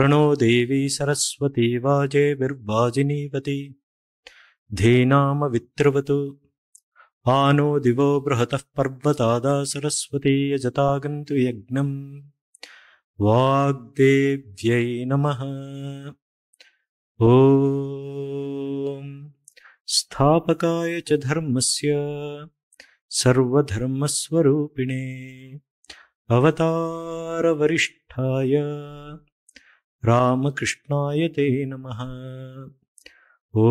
प्रणो देवी सरस्वती वाजे धेनाम धीनामवित्रवतु आनो दिवो बृहतः पर्वतादा सरस्वतीयजतागन्तु यज्ञम् वाग्देव्यै नमः ओ स्थापकाय च धर्मस्य सर्वधर्मस्वरूपिणे अवतारवरिष्ठाय रामकृष्णाय ते नमः ओ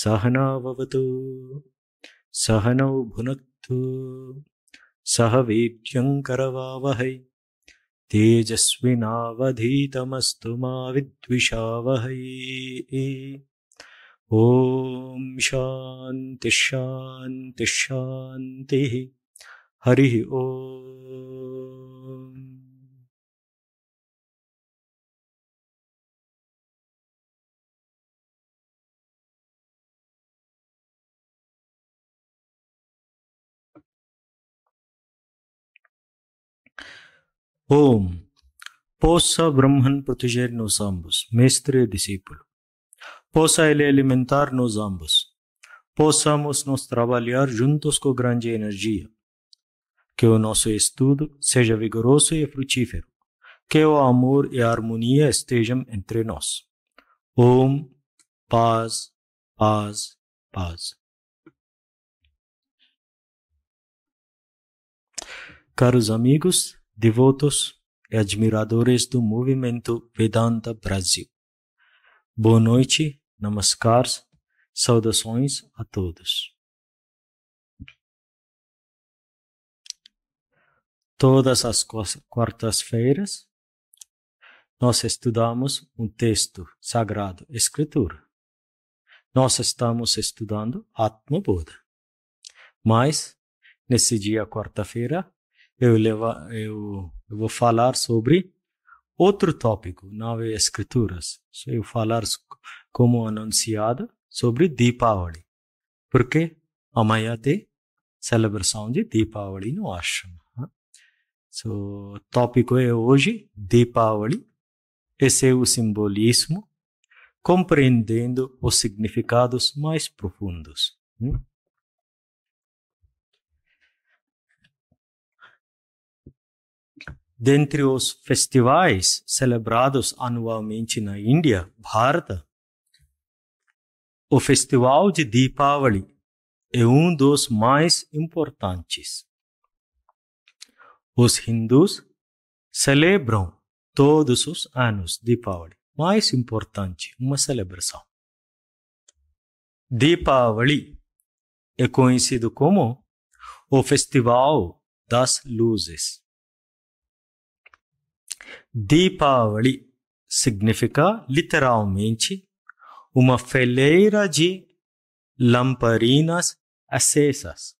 सहनावतु सहनौ भुनक्तु सह वीर्यङ्करवावहै तेजस्विनावधीतमस्तु मा विद्विषावहै ॐ शान्तिः शान्तिः हरि ओ ओम Possa Brahman proteger nos ambos, mestre e discípulo. Possa ele alimentar-nos ambos. Possamos nos trabalhar juntos com grande energia que o nosso estudo seja vigoroso e frutífero, que o amor e a harmonia estejam entre nós. Om, paz, paz, paz. Caros amigos, devotos e admiradores do movimento Vedanta Brasil, boa noite, namaskars, saudações a todos. Todas as quartas-feiras, nós estudamos um texto sagrado, Escritura. Nós estamos estudando Atma Buda. Mas, nesse dia, quarta-feira, eu, eu, eu, vou falar sobre outro tópico, nove é Escrituras. Eu vou falar como anunciado sobre Deepavali. Porque amanhã tem celebração de Deepavali no Ashram. So, tópico é hoje Deepavali e seu é simbolismo, compreendendo os significados mais profundos. Hum? Dentre os festivais celebrados anualmente na Índia, Bharata, o festival de Deepavali é um dos mais importantes. Os hindus celebram todos os anos Deepavali. Mais importante, uma celebração. Deepavali é conhecido como o Festival das Luzes. Deepavali significa literalmente uma fileira de lamparinas acesas.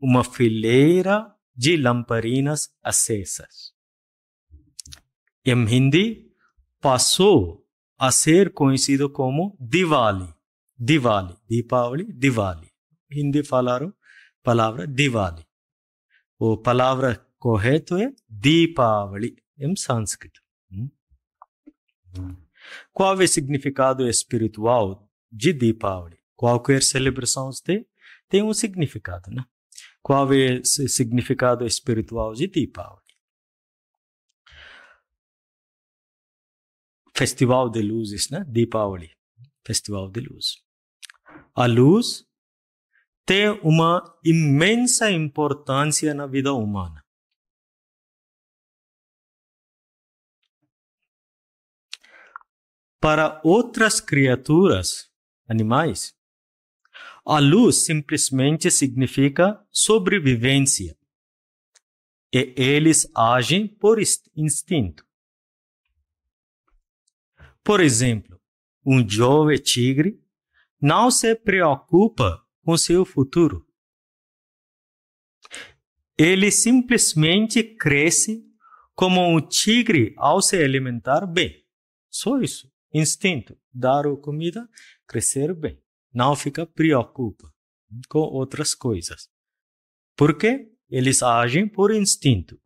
uma fileira de lamparinas acesas. Em Hindi, passou a ser conhecido como Diwali. Diwali, Deepavali, Diwali. Hindi falaram palavra Diwali. O palavra correta é Deepavali, em sânscrito. Hum? Qual é o significado espiritual de Deepavali? Qualquer celebração tem um significado, né? qual é o significado espiritual de Deepavali. Festival de luzes, né? Deepavali, festival de luz. A luz tem uma imensa importância na vida humana. Para outras criaturas, animais, a luz simplesmente significa sobrevivência. E eles agem por instinto. Por exemplo, um jovem tigre não se preocupa com seu futuro. Ele simplesmente cresce como um tigre ao se alimentar bem. Só isso. Instinto. Dar comida, crescer bem não fica preocupa com outras coisas. Porque eles agem por instinto.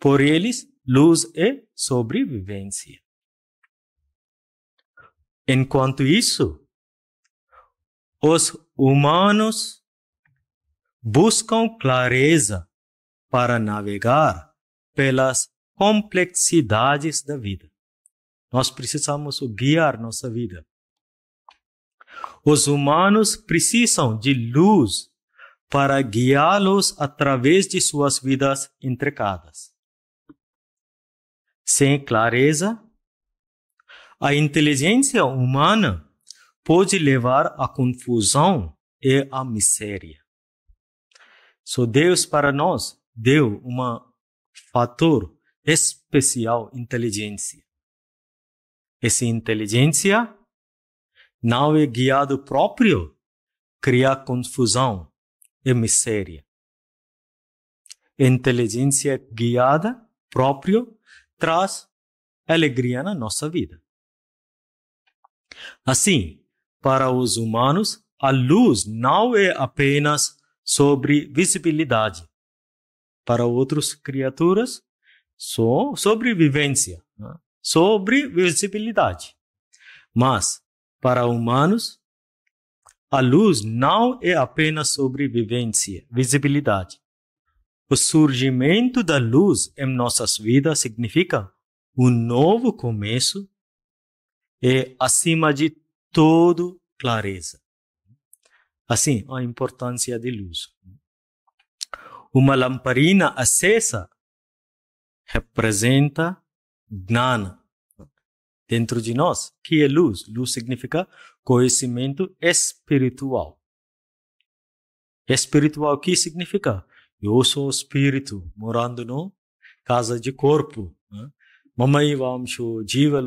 Por eles, luz é sobrevivência. Enquanto isso, os humanos buscam clareza para navegar pelas complexidades da vida. Nós precisamos guiar nossa vida os humanos precisam de luz para guiá-los através de suas vidas intricadas. Sem clareza, a inteligência humana pode levar à confusão e à miséria. Só so Deus para nós deu um fator especial inteligência. Essa inteligência não é guiado próprio, cria confusão e miséria. Inteligência guiada próprio traz alegria na nossa vida. Assim, para os humanos, a luz não é apenas sobre visibilidade. Para outras criaturas, só sobre vivência, né? sobre visibilidade. Mas para humanos, a luz não é apenas sobrevivência, visibilidade. O surgimento da luz em nossas vidas significa um novo começo e, acima de tudo, clareza. Assim, a importância da luz. Uma lamparina acesa representa Gnana, dentro de nós, que é luz. Luz significa conhecimento espiritual. Espiritual que significa? Eu sou espírito morando no casa de corpo. Né? Mamayvamsho jiva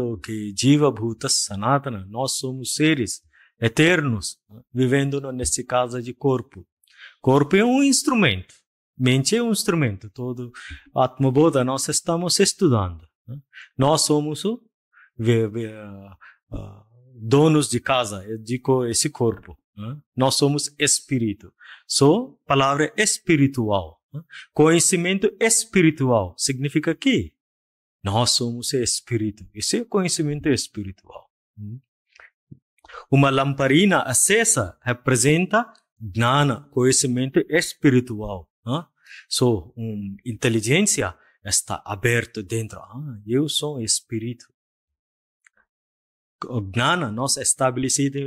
Jivabhutas Sanatana. Nós somos seres eternos né? vivendo nesse casa de corpo. Corpo é um instrumento. Mente é um instrumento. Todo atma-bodha nós estamos estudando. Né? Nós somos o ah, ah, donos de casa, eu digo esse corpo. Né? Nós somos espírito. Só palavra espiritual. Né? Conhecimento espiritual significa que nós somos espírito. Esse é conhecimento espiritual. Hum? Uma lamparina acesa representa gnana, conhecimento espiritual. só né? So, inteligência está aberta dentro. Ah, eu sou espírito o Gnana, nós estabelecido,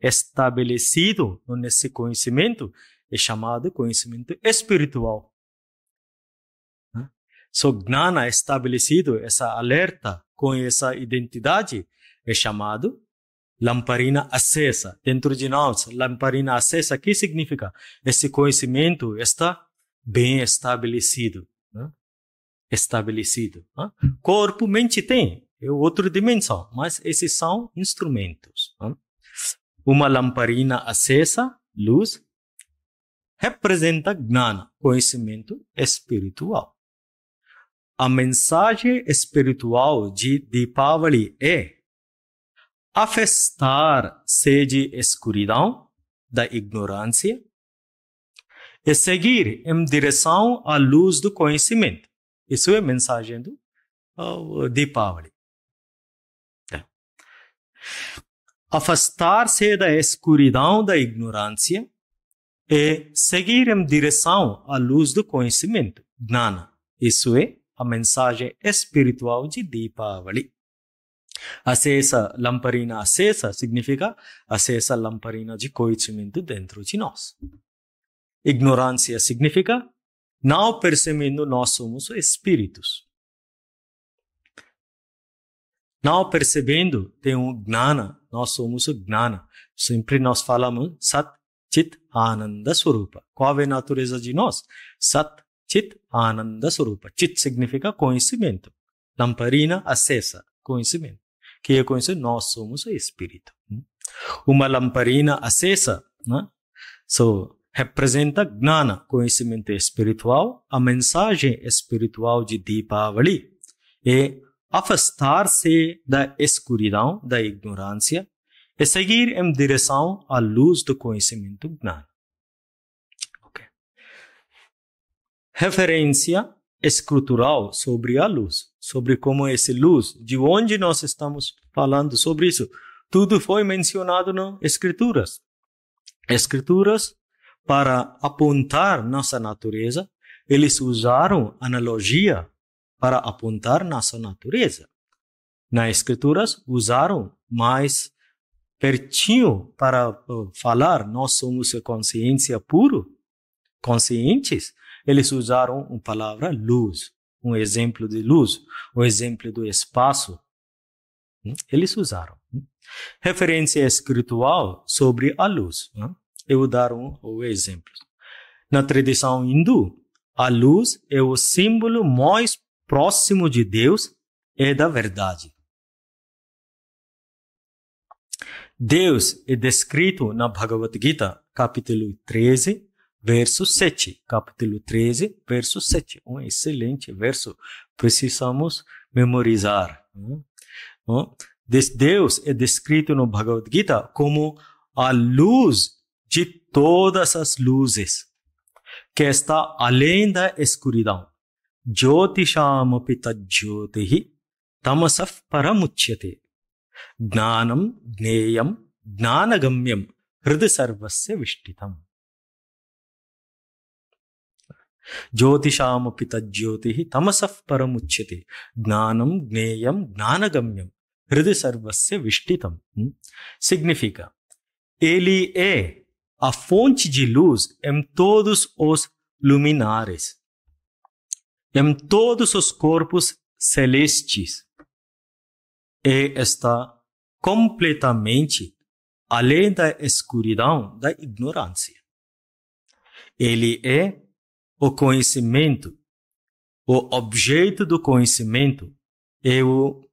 estabelecido nesse conhecimento, é chamado conhecimento espiritual. So, Gnana é estabelecido, essa alerta com essa identidade, é chamado lamparina acesa. Dentro de nós, lamparina acesa, que significa? Esse conhecimento está bem estabelecido. Né? Estabelecido. Né? Corpo, mente tem é outra dimensão, mas esses são instrumentos. Tá? Uma lamparina acesa, luz, representa gnana, conhecimento espiritual. A mensagem espiritual de Deepavali é afastar-se de escuridão, da ignorância, e seguir em direção à luz do conhecimento. Isso é a mensagem do uh, Deepavali afastar-se da escuridão da ignorância e é seguir em direção à luz do conhecimento, Gnana. Isso é a mensagem espiritual de Deepavali. Acessa lamparina, acessa significa acessa lamparina de conhecimento dentro de nós. Ignorância significa não percebendo nós somos espíritos. Não percebendo, tem um Gnana, nós somos o Gnana. Sempre nós falamos Sat, Chit, Ananda Surupa. Qual é a natureza de nós? Sat, Chit, Ananda Surupa. Chit significa conhecimento. Lamparina, acessa, conhecimento. Que é conhecimento? Nós somos o Espírito. Uma lamparina acessa, né? so, representa Gnana, conhecimento espiritual. A mensagem espiritual de Deepavali é afastar-se da escuridão, da ignorância, e seguir em direção à luz do conhecimento gnano. Okay. Referência escritural sobre a luz, sobre como essa luz, de onde nós estamos falando sobre isso, tudo foi mencionado nas Escrituras. Escrituras para apontar nossa natureza, eles usaram analogia para apontar nossa natureza. Nas Escrituras, usaram mais pertinho para uh, falar nós somos consciência puro, conscientes. Eles usaram a palavra luz, um exemplo de luz, um exemplo do espaço. Hum? Eles usaram. Hum? Referência espiritual sobre a luz. Eu dar um, um exemplo. Na tradição hindu, a luz é o símbolo mais próximo de Deus é da verdade. Deus é descrito na Bhagavad Gita, capítulo 13, verso 7. Capítulo 13, verso 7. Um excelente verso. Precisamos memorizar. Né? Deus é descrito no Bhagavad Gita como a luz de todas as luzes, que está além da escuridão. ज्योतिषामपि तज्ज्योतिः तमसः परमुच्यते ज्ञानं ज्ञेयं ज्ञानगम्यं हृदय सर्वस्य विष्टितम् ज्योतिषामपि तज्ज्योतिः तमसः परमुच्यते ज्ञानं ज्ञेयं ज्ञानगम्यं हृदय सर्वस्य विष्टितम् सिग्निफिका ele é a fonte de luz em todos os em todos os corpos celestes. E está completamente além da escuridão da ignorância. Ele é o conhecimento, o objeto do conhecimento é o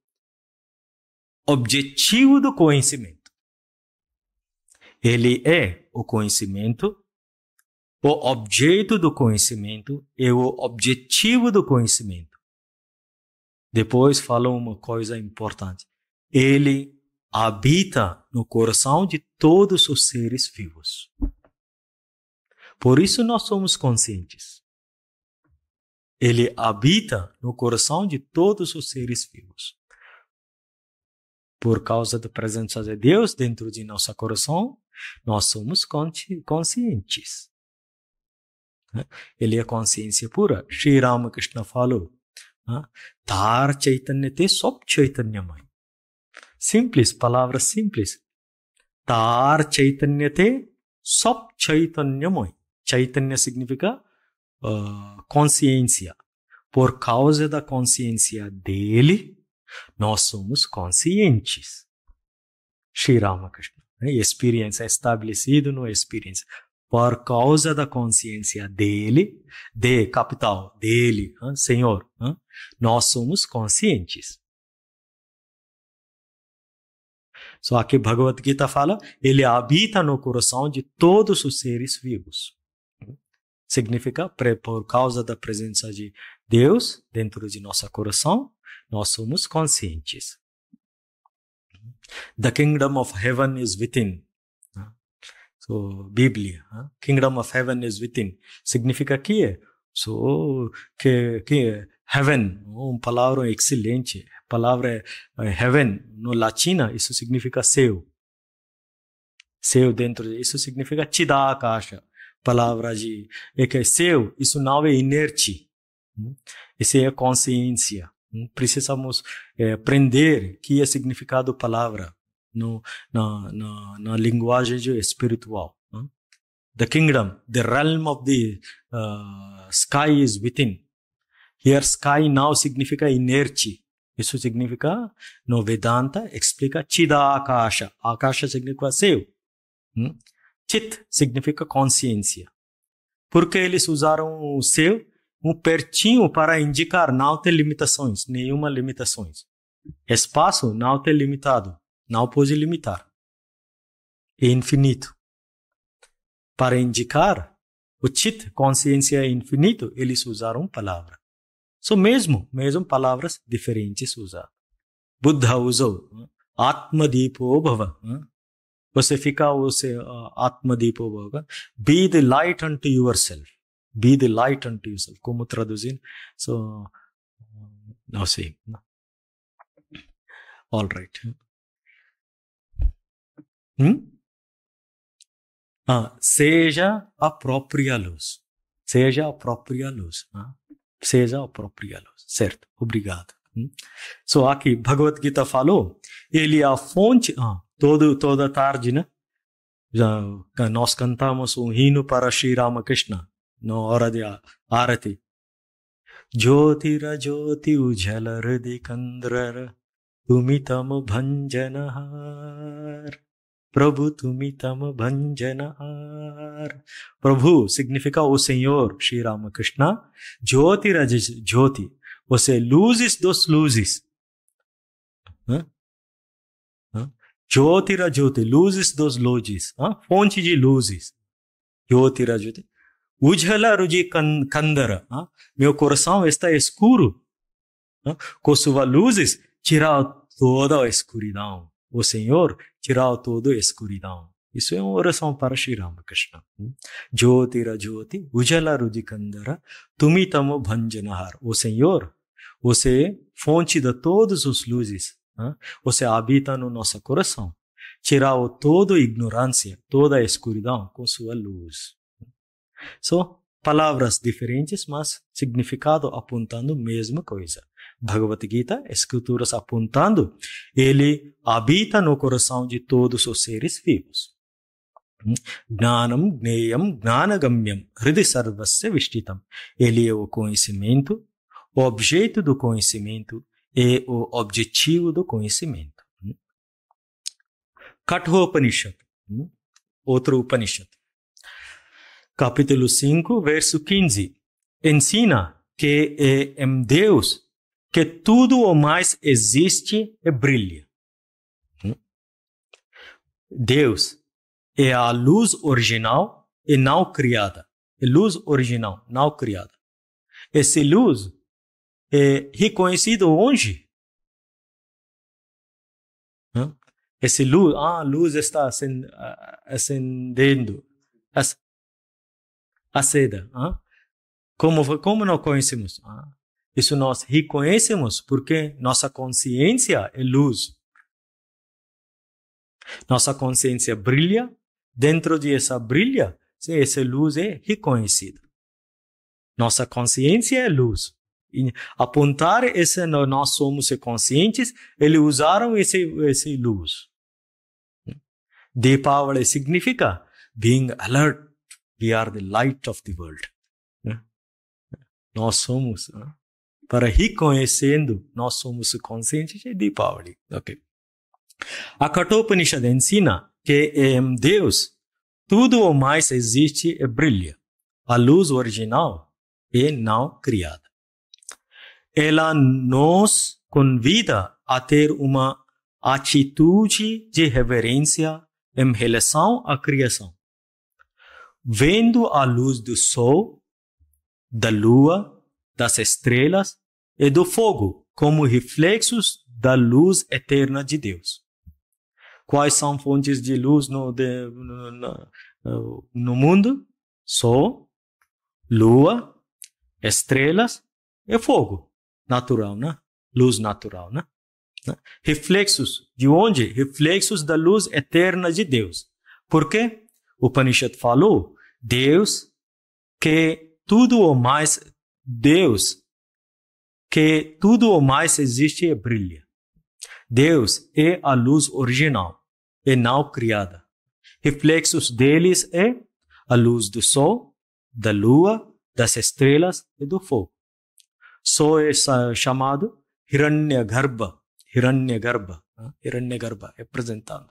objetivo do conhecimento. Ele é o conhecimento, o objeto do conhecimento e é o objetivo do conhecimento. Depois fala uma coisa importante. Ele habita no coração de todos os seres vivos. Por isso nós somos conscientes. Ele habita no coração de todos os seres vivos. Por causa da presença de Deus dentro de nosso coração, nós somos conscientes. Ele එළිය consciência pura. Sri Ramakrishna falou. Tar Chaitanyate Sop Chaitanyamai. Simples, palavra simples. Tar Chaitanyate Sop Chaitanyamai. Chaitanya significa uh, consciência. Por causa da consciência dele, nós somos conscientes. Sri Ramakrishna. Né? Experiência, estabelecido no experiência por causa da consciência dele, de capital, dele, hein, Senhor, hein, nós somos conscientes. Só que Bhagavad Gita fala, ele habita no coração de todos os seres vivos. Significa, por causa da presença de Deus dentro de nosso coração, nós somos conscientes. The kingdom of heaven is within. So, Bíblia, Kingdom of Heaven is within. Significa que é. So, que, que heaven, oh, uma palavra excelente. A palavra eh, heaven, no latina, isso significa céu. Céu dentro, de isso significa Chidakasha. Palavra de, é que céu, isso não é inerte. Hum? Isso é consciência. Hum? Precisamos é, aprender que é significado palavra no, na, na, na linguagem espiritual. Huh? The kingdom, the realm of the uh, sky is within. Here sky now significa inerte. Isso significa, no Vedanta, explica Chida Akasha significa seu. Chit significa consciência. Porque eles usaram o seu, um pertinho para indicar não ter limitações, nenhuma limitações. Espaço não ter limitado não pode limitar. É infinito. Para indicar o chit, consciência infinito, eles usaram palavra. So mesmo, mesmo palavras diferentes usaram. Buddha usou deepo Bhava. Você fica, você uh, Bhava. Be the light unto yourself. Be the light unto yourself. Como traduzir? So, não sei. All right. Hum? Ah, seja a própria luz. Seja a própria luz. Ah? Seja a própria luz. Certo. Obrigado. Hum? So, aqui, Bhagavad Gita falou, ele é a fonte, ah, todo, toda tarde, né? Já, nós cantamos um hino para Sri Ramakrishna, na hora de Arati. jyoti ज्योति उज्जल हृदि कन्द्रर तुमि Prabhu Tumitama Bhanjanar. Prabhu significa o Senhor, Shri Ramakrishna. Jyoti Rajas Jyoti. Você loses luzes dos luzes. Jyoti Rajyoti. Luzes dos luzes. Fonte de luzes. Jyoti Rajyoti. Ujhala Ruji Kandara. Meu coração está escuro. Kosuva Com luzes, tira toda a escuridão. O Senhor tirar todo a escuridão. Isso é uma oração para Sri Ramakrishna. Hum? Jyoti Rajyoti Ujala Rudikandara, Tumitamo Bhanjanahar. O Senhor, você fonte de todas as luzes, você habita no nosso coração. Tirou toda a ignorância, toda a escuridão com sua luz. São palavras diferentes, mas significado apontando a mesma coisa. Bhagavad Gita, escrituras apontando, ele habita no coração de todos os seres vivos. Gnanam Gneyam Gnanagamyam Hridi Sarvasya Vishtitam. Ele é o conhecimento, o objeto do conhecimento e o objetivo do conhecimento. Kathopanishad, outro Upanishad. Capítulo 5, verso 15. Ensina que é em é Deus que tudo o mais existe e brilha. Hum? Deus é a luz original e não criada. É luz original, não criada. Essa luz é reconhecida onde? Essa luz, ah, a luz está ah, acendendo. Aceda. Ah? Como, como não conhecemos? Ah? Isso nós reconhecemos porque nossa consciência é luz. Nossa consciência brilha, dentro de essa brilha, essa luz é reconhecida. Nossa consciência é luz. E apontar esse nós somos conscientes, eles usaram esse esse luz. power significa being alert. We are the light of the world. Nós somos né? para reconhecendo nós somos conscientes de Deepavali. Ok. A Katopanishad ensina que em Deus tudo o mais existe e brilha. A luz original é não criada. Ela nos convida a ter uma atitude de reverência em relação à criação. Vendo a luz do sol, da lua, das estrelas, e do fogo como reflexos da luz eterna de Deus. Quais são fontes de luz no, de, no, no, no mundo? Sol, lua, estrelas e fogo natural, né? Luz natural, né? né? Reflexos de onde? Reflexos da luz eterna de Deus. Por quê? O Upanishad falou: Deus que tudo ou mais Deus que tudo o mais existe brilha. Deus é a luz original e não criada. Reflexos deles é a luz do sol, da lua, das estrelas e do fogo. Só é chamado Hiranyagarbha. Hiranyagarbha. Né? Hiranyagarbha, representado.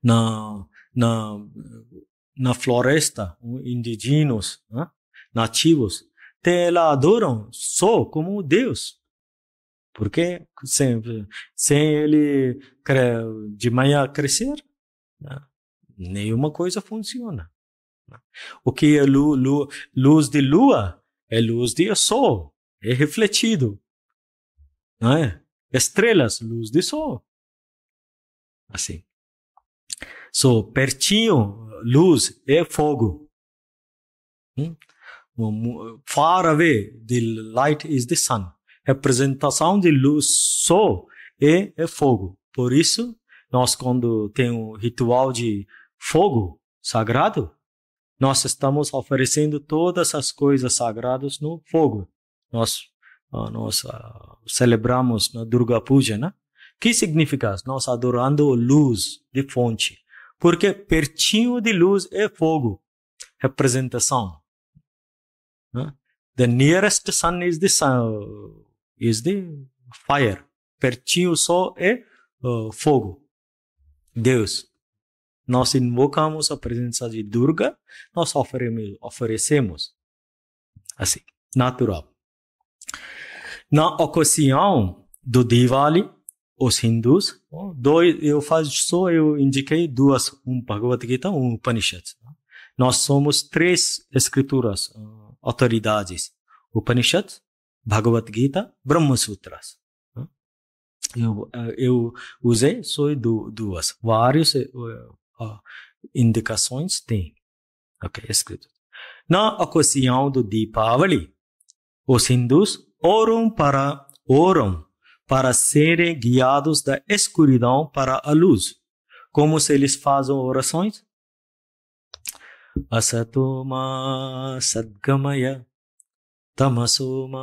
Na, na, na floresta, indígenas, né? nativos, te la adoram só como Deus. Porque sem, sem ele de manhã crescer, né? nenhuma coisa funciona. Né. O que é lu, lu, luz de lua é luz de sol, é refletido. Não é? Estrelas, luz de sol. Assim. So, pertinho, luz é fogo. Hum? far away, the light is the sun. Representação de luz, sol e é fogo. Por isso, nós quando tem um ritual de fogo sagrado, nós estamos oferecendo todas as coisas sagradas no fogo. Uh, nós, nós celebramos na Durga Puja, né? Que significa? Nós adorando luz de fonte. Porque pertinho de luz é fogo. Representação. Uh, the nearest sun is the sun, uh, is the fire. Pertinho só é uh, fogo. Deus. Nós invocamos a presença de Durga, nós oferemos, oferecemos assim, natural. Na ocasião do Diwali, os hindus, oh, dois, eu faço só eu indiquei duas, um Bhagavad Gita, um Upanishad. Nós somos três escrituras uh, autoridades, Upanishads, Bhagavad Gita, Brahma Sutras. Eu, eu usei só duas, várias eh, indicações tem. Ok, escrito. Na ocasião do Deepavali, os hindus oram para oram para serem guiados da escuridão para a luz. Como se eles fazem orações? असतो मा सद्गमय तमसो मा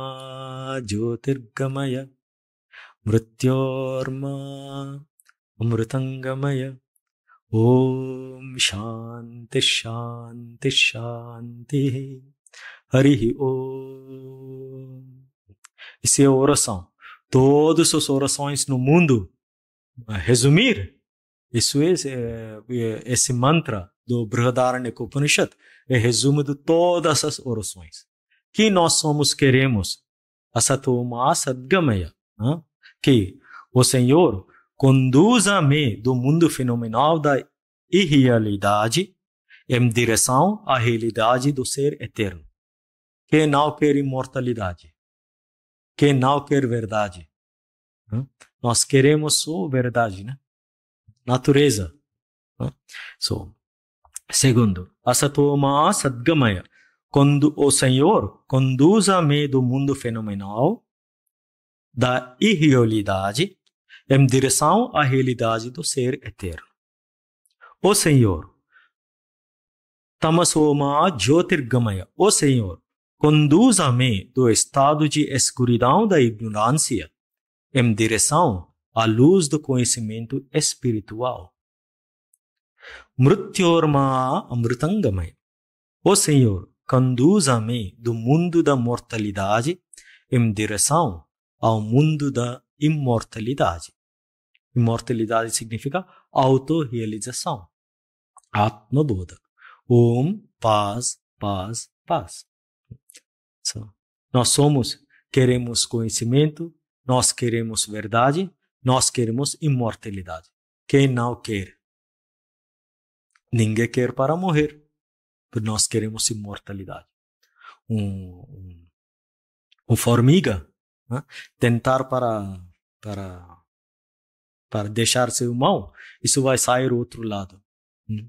ज्योतिर्गमय मृत्योर्मा अमृतङ्गमय ॐ शान्तिः हरिः ॐ Isso é a oração. Todas suas orações no mundo, resumir, isso é esse mantra do Brihadaranyaka Upanishad é resumo de todas as orações. Que nós somos queremos Asatoma Sadgamaya, né? que o Senhor conduza-me do mundo fenomenal da irrealidade em direção à realidade do ser eterno, que não quer imortalidade, que não quer verdade. Né? Nós queremos só verdade, né? Natureza. Né? So, Segundo, Asatoma Sadgamaya. Quando o Senhor conduz a meio do mundo fenomenal da irrealidade em direção à realidade do ser eterno. O Senhor, Tamasoma Jyotirgamaya, o Senhor, conduz-me do estado de escuridão da ignorância em direção à luz do conhecimento espiritual. Mrutyorma amrutangamai. O Senhor, conduza-me do mundo da mortalidade em direção ao mundo da imortalidade. Imortalidade significa autorrealização, buda. Om, paz, paz, paz. So, nós somos, queremos conhecimento, nós queremos verdade, nós queremos imortalidade. Quem não quer Ninguém quer para morrer, mas nós queremos imortalidade. Um, um, um formiga né? tentar para para para deixar seu mal, isso vai sair outro lado. Né?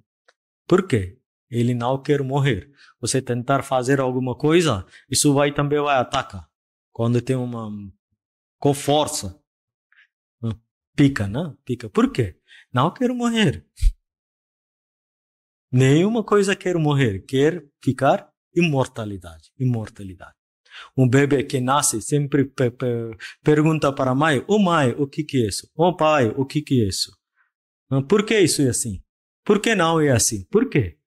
Por quê? Ele não quer morrer. Você tentar fazer alguma coisa, isso vai também vai atacar. Quando tem uma com força, né? pica, né? Pica. Por quê? Não quero morrer. Nenhuma coisa quer morrer, quer ficar imortalidade, imortalidade. Um bebê que nasce sempre pe pe pergunta para a mãe, ô oh, mãe, o que que é isso? Ô oh, pai, o que que é isso? Ah, Por que isso é assim? Por que não é assim? Por quê?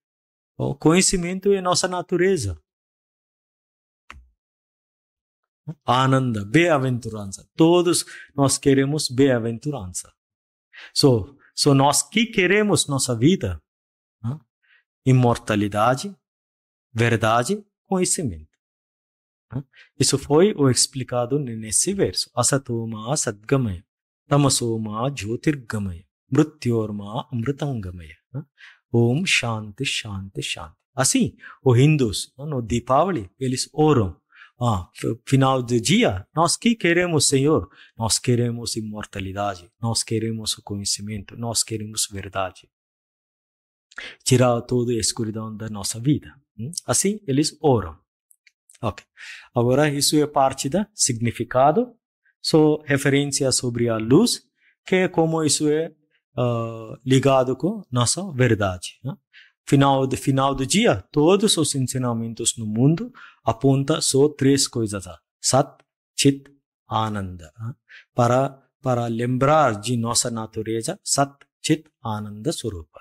O conhecimento é nossa natureza. Ananda, bem-aventurança. Todos nós queremos bem-aventurança. So, so nós que queremos nossa vida, ah, imortalidade, verdade, conhecimento. Né? Isso foi o explicado nesse verso. Asatoma sadgamaya, tamasoma jyotirgamaya, mrityorma amritangamaya. Né? Om Shanti Shanti Shanti. Assim, o hindus, né, no Deepavali, eles oram. Ah, final do dia, nós que queremos, Senhor? Nós queremos imortalidade, nós queremos conhecimento, nós queremos verdade tirar toda a escuridão da nossa vida. Hum? Assim, eles oram. Ok. Agora, isso é parte do significado. Só referência sobre a luz, que é como isso é uh, ligado com nossa verdade. Né? Final do final do dia, todos os ensinamentos no mundo apontam só três coisas: Sat, Chit, Ananda. Né? Para para lembrar de nossa natureza, Sat, Chit Ananda Surupa.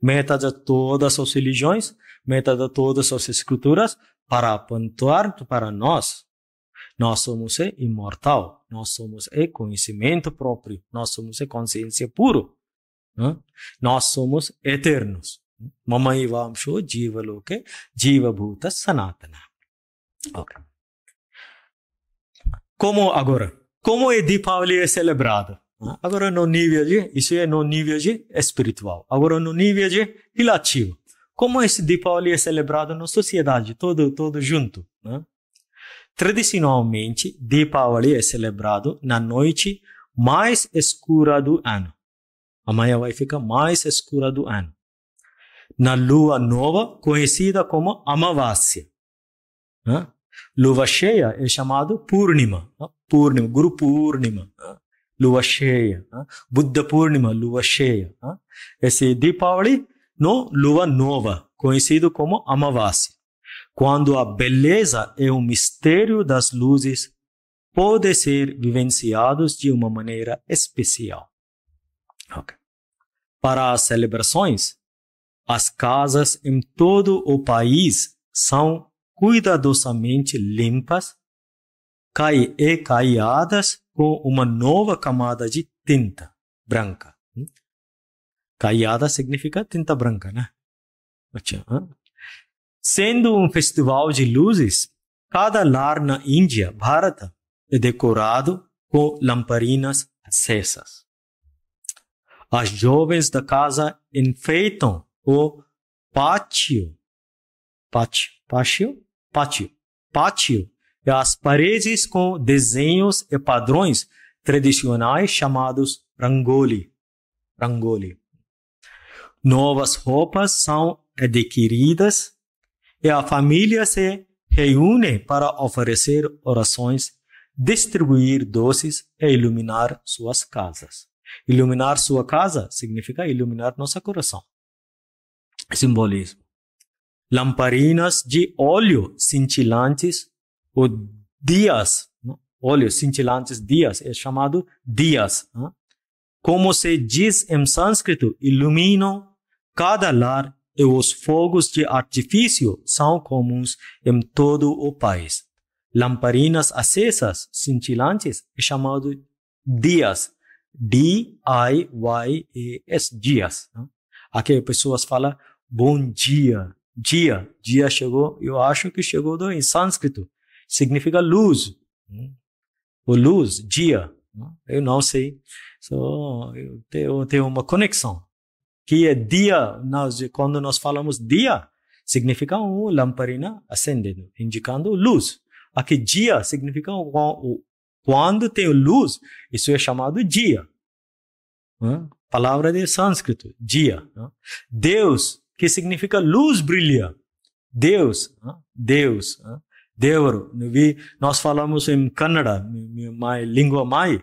Meta de todas as religiões, meta de todas as escrituras, para apontar para nós. Nós somos imortal, nós somos é conhecimento próprio, nós somos é consciência pura. Né? Nós somos eternos. Loke, Jiva Bhuta Sanatana. Ok. Como agora? Como é Deepavali é celebrado? Agora, no nível de, isso é no nível de espiritual. Agora, no nível de relativo. Como esse Deepavali é celebrado na sociedade, todo, todo junto. Né? Tradicionalmente, Deepavali é celebrado na noite mais escura do ano. Amanhã vai ficar mais escura do ano. Na lua nova, conhecida como Amavasya. Né? Lua cheia é chamado Purnima. Né? Purnima, Guru Purnima. Né? lua cheia. Buddha Purnima, Luvasheya. Esse Deepavali no Lua Nova, conhecido como Amavasya. Quando a beleza é um mistério das luzes, pode ser vivenciados de uma maneira especial. Okay. Para as celebrações, as casas em todo o país são cuidadosamente limpas cai caiadas com uma nova camada de tinta branca. Hum? Caiada significa tinta branca, né? Sendo um festival de luzes, cada lar na Índia, Bharata, é decorado com lamparinas acesas. As jovens da casa enfeitam o pátio, pátio, pátio, pátio, pátio as paredes com desenhos e padrões tradicionais chamados rangoli. rangoli. Novas roupas são adquiridas e a família se reúne para oferecer orações, distribuir doces e iluminar suas casas. Iluminar sua casa significa iluminar nosso coração. Simbolismo. Lamparinas de óleo cintilantes o dias, olha cintilantes dias, é chamado dias. Como se diz em sânscrito, iluminam cada lar e os fogos de artifício são comuns em todo o país. Lamparinas acesas cintilantes é chamado dias. D-I-Y-A-S, dias. Aqui as pessoas falam bom dia. Dia, dia chegou, eu acho que chegou do, em sânscrito significa luz. O luz, dia. Eu não sei. Só eu tenho, tenho uma conexão. Que é dia. Nós, quando nós falamos dia, significa um lamparina acendendo, indicando luz. Aqui dia significa quando tem luz, isso é chamado dia. Palavra de sânscrito, dia. Deus, que significa luz brilha. Deus, Deus. ದೇವರು ವಿ ನಾಸ್ ಫಾಲಮುಸ್ ಇನ್ ಕನ್ನಡ ಮೈ ಲಿಂಗ್ವ ಮಾಯಿ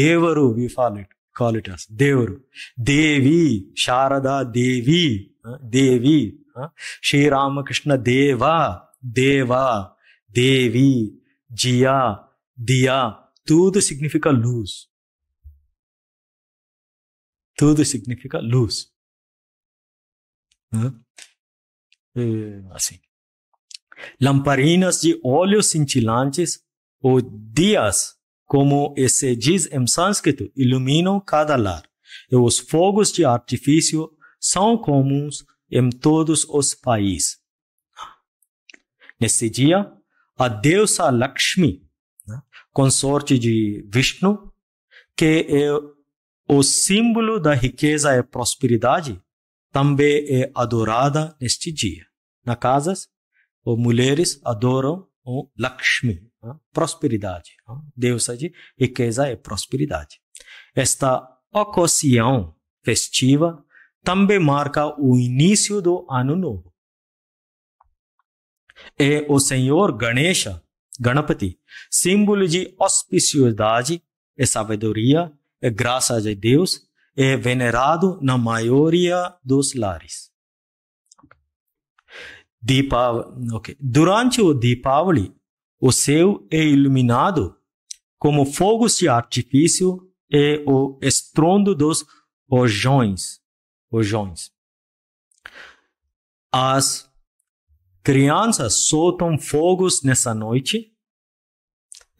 ದೇವರು we ಫಾಲ್ ಇಟ್ ಕಾಲ್ ಇಟ್ ಅಸ್ ದೇವರು ದೇವಿ ಶಾರದಾ ದೇವಿ ದೇವಿ ಶ್ರೀರಾಮಕೃಷ್ಣ ದೇವ ದೇವ ದೇವಿ ಜಿಯಾ Diya tudo significa luz. Tudo significa luz. Hã? É, assim. lamparinas de óleo cintilantes ou dias, como se diz em sânscrito, iluminam cada lar. E os fogos de artifício são comuns em todos os países. Nesse dia, a deusa Lakshmi, né, consorte de Vishnu, que é o símbolo da riqueza e prosperidade, também é adorada neste dia, na casa ou mulheres adoram o Lakshmi, né? prosperidade. Né? Deusa de riqueza e prosperidade. Esta ocasião festiva também marca o início do ano novo. É o Senhor Ganesha, Ganapati, símbolo de auspiciosidade e sabedoria e graça de Deus, é venerado na maioria dos lares. Deepav okay. Durante o Deepavali, o céu é iluminado como fogos de artifício e o estrondo dos rojões. rojões. As crianças soltam fogos nessa noite.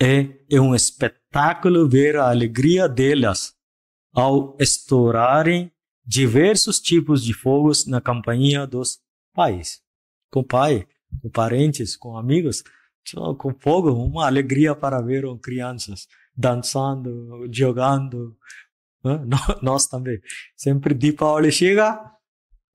É, é um espetáculo ver a alegria delas ao estourarem diversos tipos de fogos na companhia dos pais com pai, com parentes, com amigos, com fogo, uma alegria para ver crianças dançando, jogando. Né? Nós também. Sempre Deepavali chega,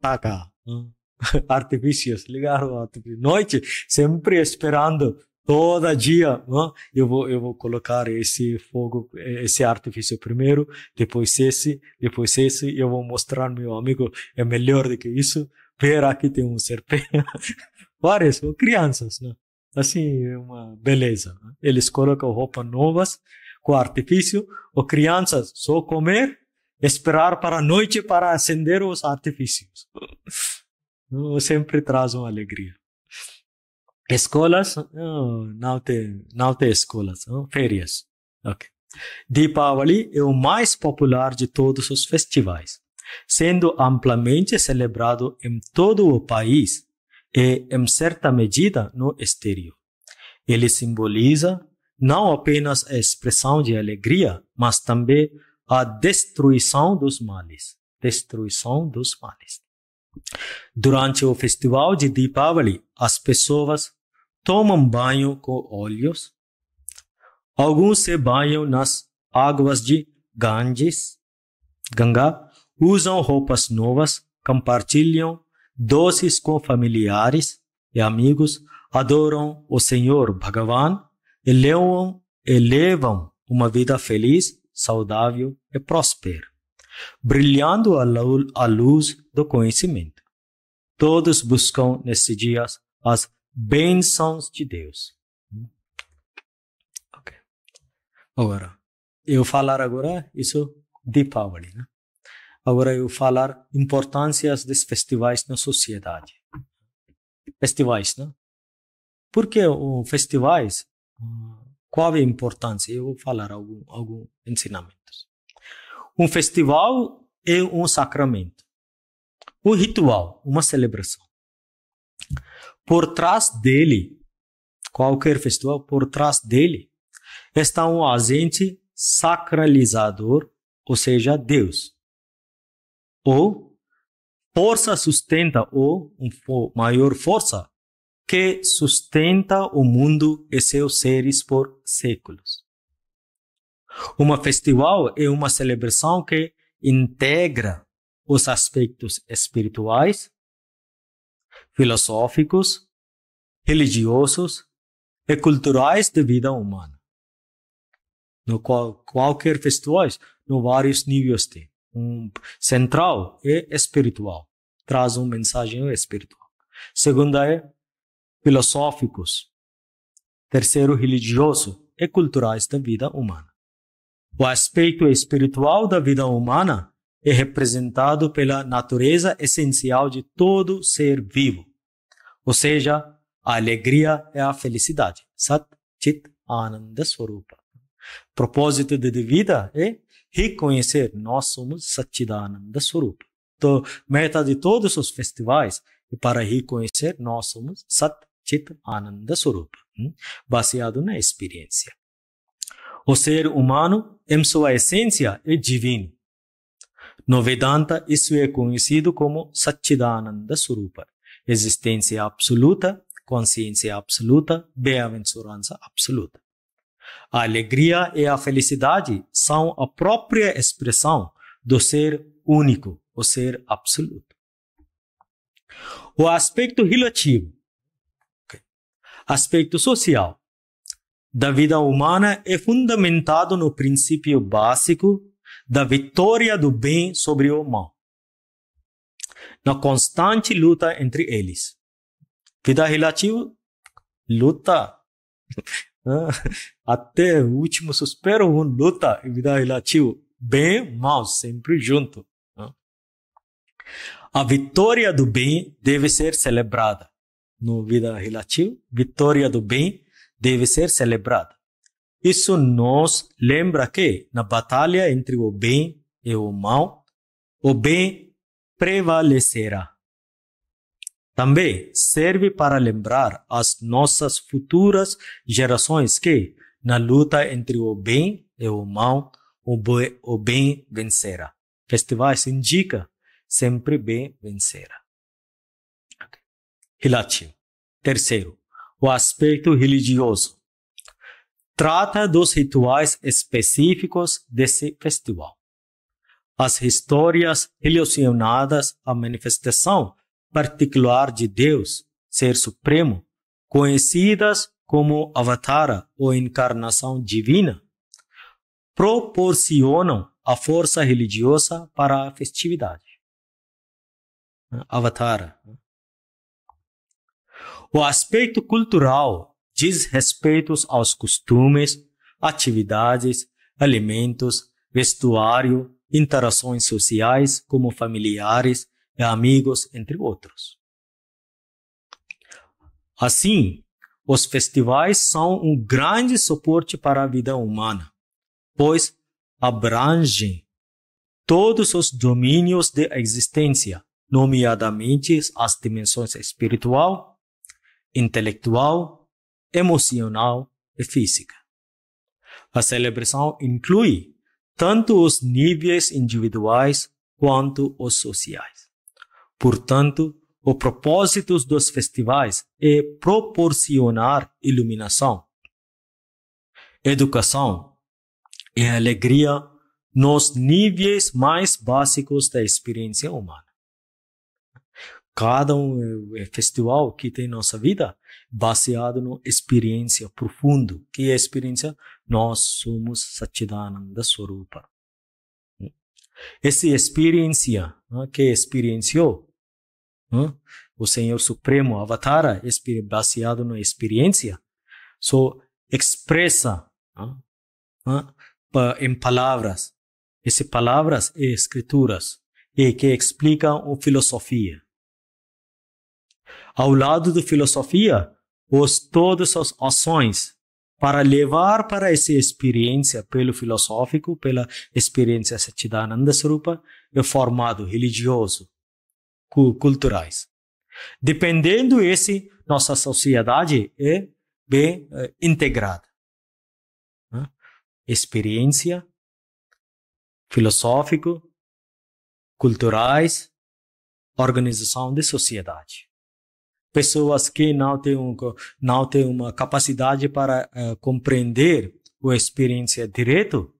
taca. Né? Artifícios, ligaram artifício. Noite, sempre esperando todo dia né? eu vou eu vou colocar esse fogo esse artifício primeiro depois esse depois esse eu vou mostrar meu amigo é melhor do que isso pera que tem um serpente. Várias, crianças, né? Assim, é uma beleza. Né? Eles colocam roupas novas com artifício, ou crianças só comer, esperar para a noite para acender os artifícios. Sempre traz uma alegria. Escolas, não tem, não tem escolas, férias. Okay. Deepavali é o mais popular de todos os festivais sendo amplamente celebrado em todo o país e, em certa medida, no exterior. Ele simboliza não apenas a expressão de alegria, mas também a destruição dos males. Destruição dos males. Durante o festival de Deepavali, as pessoas tomam banho com óleos. Alguns se banham nas águas de Ganges, Ganga, usam roupas novas, compartilham doces com familiares e amigos, adoram o Senhor Bhagavan e levam, e levam uma vida feliz, saudável e próspera, brilhando à luz do conhecimento. Todos buscam nesses dias as bênçãos de Deus. Ok. Agora, eu falar agora isso de Deepavali, né? agora eu falar importância dos festivais na sociedade. Festivais, né? Por que os festivais? Hum, qual é a importância? Eu vou falar alguns algum ensinamentos. Um festival é um sacramento, um ritual, uma celebração. Por trás dele, qualquer festival, por trás dele, está um agente sacralizador, ou seja, Deus ou força sustenta ou maior força que sustenta o mundo e seus seres por séculos. Uma festival é uma celebração que integra os aspectos espirituais, filosóficos, religiosos e culturais da vida humana. No qual, qualquer festival, no vários níveis tem um, central é espiritual. Traz uma mensagem espiritual. Segunda é filosóficos. Terceiro, religioso e culturais da vida humana. O aspecto espiritual da vida humana é representado pela natureza essencial de todo ser vivo. Ou seja, a alegria é a felicidade. Sat Chit Ananda Swarupa. Propósito de vida é reconhecer nós somos Satchidananda Swarupa. Então, meta de todos os festivais é para reconhecer nós somos Sat Swarupa, hum? baseado na experiência. O ser humano, em sua essência, é divino. No Vedanta, isso é conhecido como Satchidananda Swarupa, existência absoluta, consciência absoluta, bem-aventurança absoluta. A alegria e a felicidade são a própria expressão do ser único, o ser absoluto. O aspecto relativo, aspecto social da vida humana é fundamentado no princípio básico da vitória do bem sobre o mal, na constante luta entre eles. Vida relativa, luta até o último suspiro, um luta em vida relativo, bem mal, sempre junto. A vitória do bem deve ser celebrada. No vida relativo, vitória do bem deve ser celebrada. Isso nos lembra que, na batalha entre o bem e o mal, o bem prevalecerá também serve para lembrar as nossas futuras gerações que, na luta entre o bem e o mal, o bem vencerá. Festivais indica sempre bem vencerá. Okay. Relativo. Terceiro, o aspecto religioso. Trata dos rituais específicos desse festival. As histórias relacionadas à manifestação particular de Deus, Ser Supremo, conhecidas como Avatara ou Encarnação Divina, proporcionam a força religiosa para a festividade. Avatara. O aspecto cultural diz respeito aos costumes, atividades, alimentos, vestuário, interações sociais como familiares, amigos, entre outros. Assim, os festivais são um grande suporte para a vida humana, pois abrangem todos os domínios da existência, nomeadamente as dimensões espiritual, intelectual, emocional e física. A celebração inclui tanto os níveis individuais quanto os sociais. Portanto, o propósito dos festivais é proporcionar iluminação, educação e é alegria nos níveis mais básicos da experiência humana. Cada um é, é festival que tem nossa vida baseado na experiência profunda, que é a experiência nós somos Satchidananda Swarupa. Essa experiência né, que experienciou o Senhor Supremo Avatara baseado na experiência. Só expressa hum? Hum? em palavras. Essas palavras e é escrituras e que explicam a filosofia. Ao lado da filosofia, os todas as ações para levar para essa experiência pelo filosófico, pela experiência Satchidananda Sarupa, é formado religioso culturais. Dependendo esse, nossa sociedade é bem é, integrada. Né? Experiência, filosófico, culturais, organização de sociedade. Pessoas que não têm, um, não têm uma capacidade para uh, compreender a experiência direito,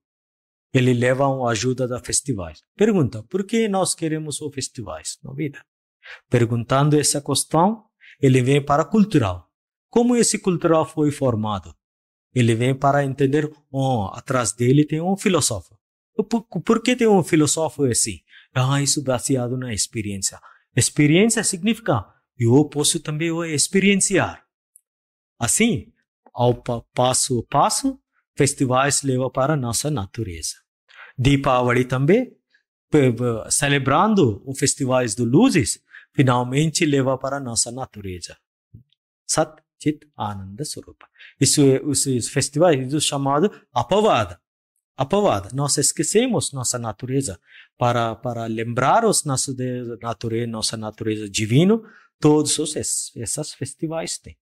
ele leva uma ajuda da festivais. Pergunta, por que nós queremos o festivais na vida? Perguntando essa questão, ele vem para cultural. Como esse cultural foi formado? Ele vem para entender, oh, atrás dele tem um filósofo. Por, por que tem um filósofo assim? Ah, isso baseado na experiência. Experiência significa eu posso também experienciar. Assim, ao passo a passo, festivais leva para a nossa natureza. Deepavali também, celebrando os festivais de luzes, finalmente leva para nossa natureza. Sat, Chit, Ananda, Surupa. Isso, é os festivais isso é chamado Apavada. Apavada. Nós esquecemos nossa natureza. Para, para lembrar os nossa natureza, nossa natureza divina, todos os, esses festivais têm.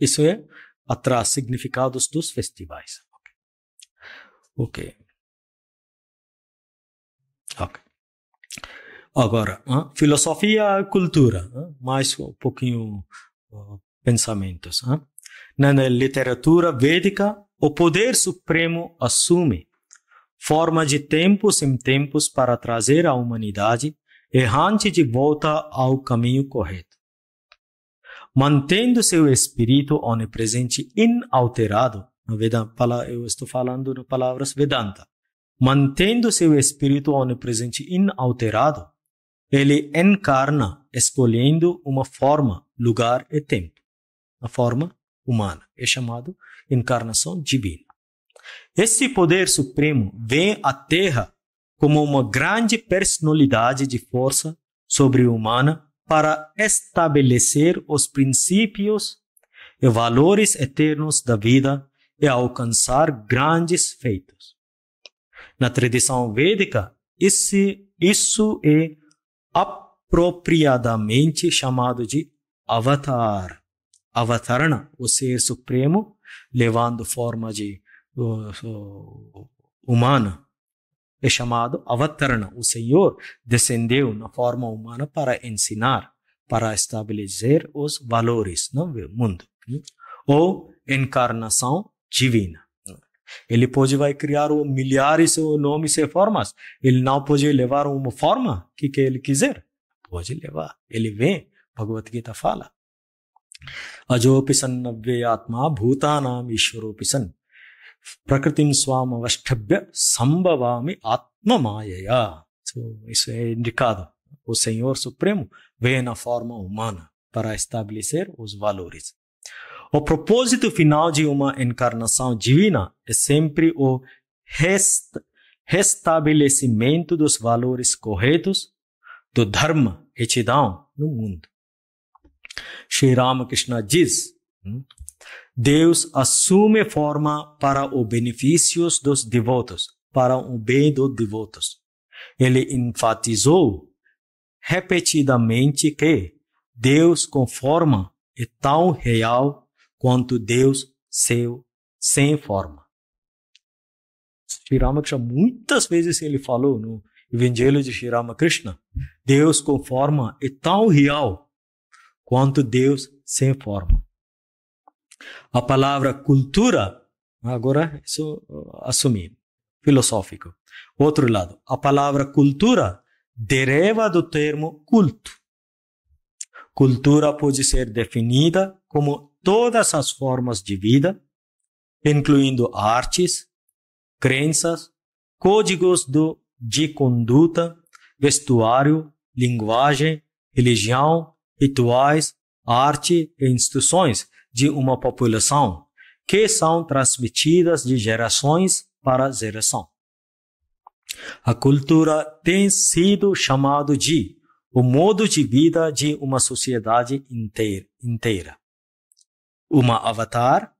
Isso é atrás significados dos festivais. Ok. Ok. Agora, filosofia e cultura, mais um pouquinho uh, pensamentos. Na, na literatura védica, o poder supremo assume forma de tempos em tempos para trazer a humanidade errante de volta ao caminho correto. Mantendo seu espírito onipresente inalterado, Vedanta, eu estou falando de palavras Vedanta. Mantendo seu espírito onipresente inalterado, ele encarna escolhendo uma forma, lugar e tempo. A forma humana é chamado encarnação divina. Esse poder supremo vem à Terra como uma grande personalidade de força sobre-humana para estabelecer os princípios e valores eternos da vida e alcançar grandes feitos. Na tradição védica, esse, isso é apropriadamente chamado de avatar. Avatarana, o ser é supremo, levando forma de uh, uh, humana. É chamado avatarana. O Senhor descendeu na forma humana para ensinar, para estabelecer os valores no mundo. Né? Ou encarnação Divina. Ele pode vai criar um milhares de nomes e formas. Ele não pode levar uma forma que, que ele quiser. Pode levar. Ele vem. Bhagavad Gita fala. अजोपि सन्नव्य आत्मा भूतानाम ईश्वरोपि सन् प्रकृतिम स्वाम अवष्टभ्य संभवामि आत्म मायया so, isso é indicado o Senhor Supremo vem na forma humana para estabelecer os valores O propósito final de uma encarnação divina é sempre o rest restabelecimento dos valores corretos do Dharma, retidão, no mundo. Sri Ramakrishna diz: hum? Deus assume forma para os benefícios dos devotos, para o bem dos devotos. Ele enfatizou repetidamente que Deus conforma é tão real quanto Deus seu sem forma. Sri Ramakrishna, muitas vezes ele falou no Evangelho de Sri Ramakrishna, Deus com forma é tão real quanto Deus sem forma. A palavra cultura, agora isso assumi, filosófico. Outro lado, a palavra cultura deriva do termo culto. Cultura pode ser definida como todas as formas de vida, incluindo artes, crenças, códigos do, de conduta, vestuário, linguagem, religião, rituais, arte e instituições de uma população que são transmitidas de gerações para geração. A cultura tem sido chamado de o modo de vida de uma sociedade inteira uma avatar,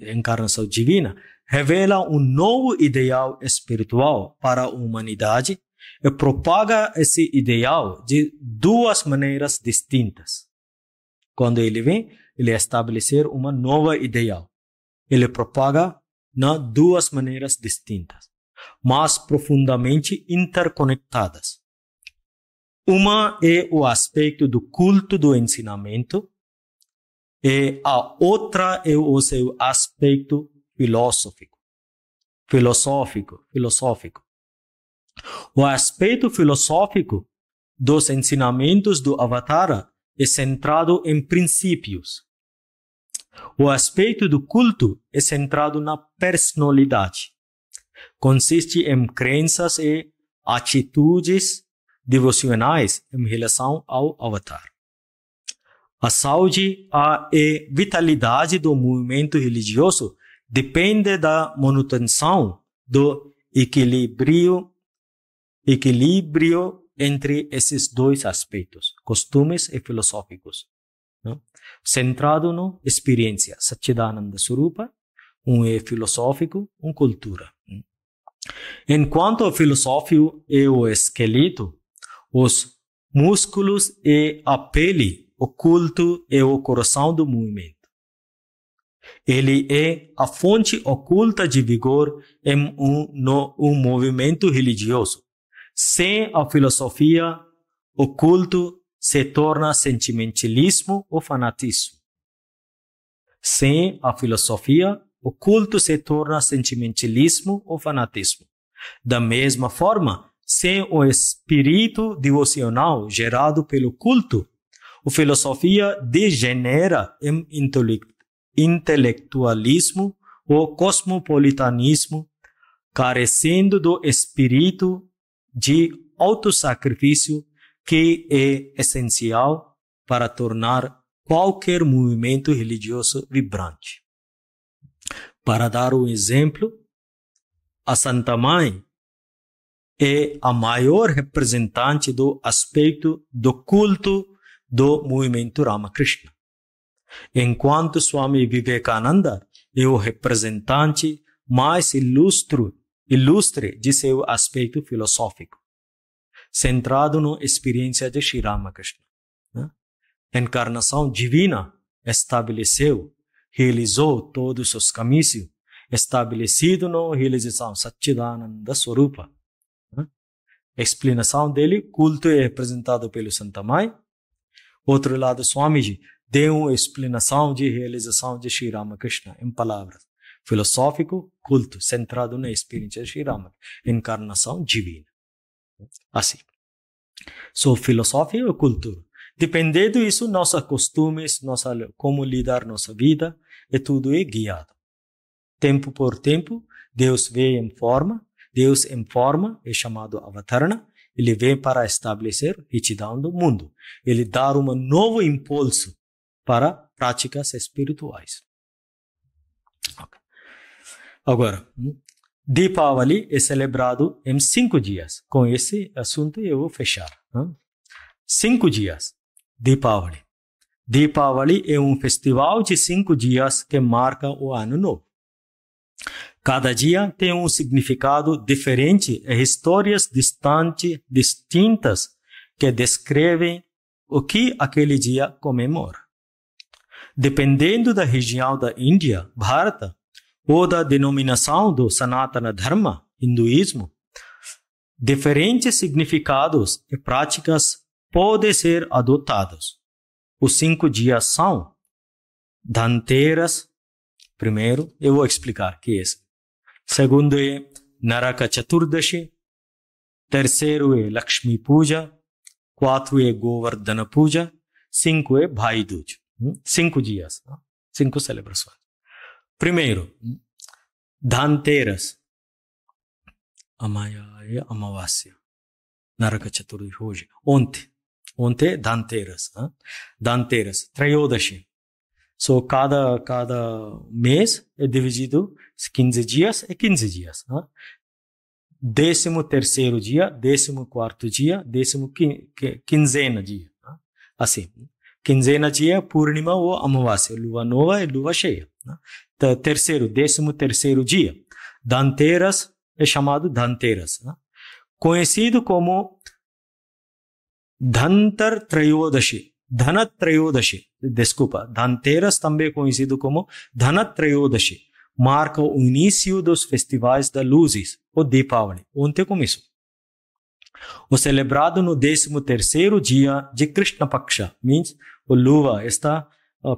encarnação divina, revela um novo ideal espiritual para a humanidade e propaga esse ideal de duas maneiras distintas. Quando ele vem, ele estabelecer uma nova ideal. Ele propaga na duas maneiras distintas, mas profundamente interconectadas. Uma é o aspecto do culto do ensinamento, e a outra é o seu aspecto filosófico. Filosófico, filosófico. O aspecto filosófico dos ensinamentos do Avatar é centrado em princípios. O aspecto do culto é centrado na personalidade. Consiste em crenças e atitudes devocionais em relação ao Avatar. A saúde e vitalidade do movimento religioso depende da manutenção do equilíbrio, equilíbrio entre esses dois aspectos, costumes e filosóficos. Né? Centrado no experiência, Satchidananda Surupa, um é filosófico, um cultura. Né? Enquanto o filosófico é o esqueleto, os músculos e a pele o culto é o coração do movimento. Ele é a fonte oculta de vigor em um, no, um movimento religioso. Sem a filosofia, o culto se torna sentimentalismo ou fanatismo. Sem a filosofia, o culto se torna sentimentalismo ou fanatismo. Da mesma forma, sem o espírito devocional gerado pelo culto, o filosofia degenera em intelectualismo ou cosmopolitanismo, carecendo do espírito de autossacrifício que é essencial para tornar qualquer movimento religioso vibrante. Para dar um exemplo, a Santa Mãe é a maior representante do aspecto do culto do movimento Ramakrishna. Enquanto Swami Vivekananda é o representante mais ilustre, ilustre de seu aspecto filosófico, centrado na experiência de Sri Ramakrishna. Né? encarnação divina estabeleceu, realizou todos os caminhos estabelecido na realização Satchidananda Swarupa. Né? A explanação dele, culto é representado pelo Santa Mãe, Outro lado, Swamiji deu explanação de realização de Sri Ramakrishna em palavras. Filosófico, culto, centrado na experiência de Sri Ramakrishna, encarnação divina. Assim. So, filosofia e cultura? Dependendo disso, nossos costumes, nossa, como lidar nossa vida, é tudo é guiado. Tempo por tempo, Deus vê em forma, Deus em forma é chamado avatarna, ele vem para estabelecer retidão do mundo. Ele dá um novo impulso para práticas espirituais. Agora, hum, Deepavali é celebrado em cinco dias. Com esse assunto eu vou fechar. Cinco dias, Deepavali. Deepavali é um festival de cinco dias que marca o ano novo. Cada dia tem um significado diferente e histórias distantes, distintas, que descrevem o que aquele dia comemora. Dependendo da região da Índia, Bharata, ou da denominação do Sanatana Dharma, hinduísmo, diferentes significados e práticas podem ser adotados. Os cinco dias são Danteiras, primeiro, eu vou explicar que é isso सगुंदये नरक चतुर्दशी तेरसेरुए लक्ष्मी पूजा क्वातुए गोवर्धन पूजा cinque Bhai Dooj. Cinco dias, cinco celebrações. Primeiro, Dhanteiras. Amaya é Amavasya. Naraka Chaturthi hoje. Ontem. Ontem, Dhanteiras. Dhanteiras. Trayodashi. So, cada, cada mês é dividido 15 dias e 15 dias. Né? Décimo terceiro dia, décimo quarto dia, décimo quinzena dia. Né? Assim. Quinzena dia, Purnima ou Amavasya, lua nova e lua cheia. Né? terceiro, décimo terceiro dia. Danteras é chamado Danteras. Né? Conhecido como dantar Trayodashi. Dhanatrayodashi desculpa, Danteras também conhecido como Dhanatrayodashi, marca o início dos festivais da luzes, o Deepavali. Ontem começou. O celebrado no 13º dia de Krishna Paksha, means o luva está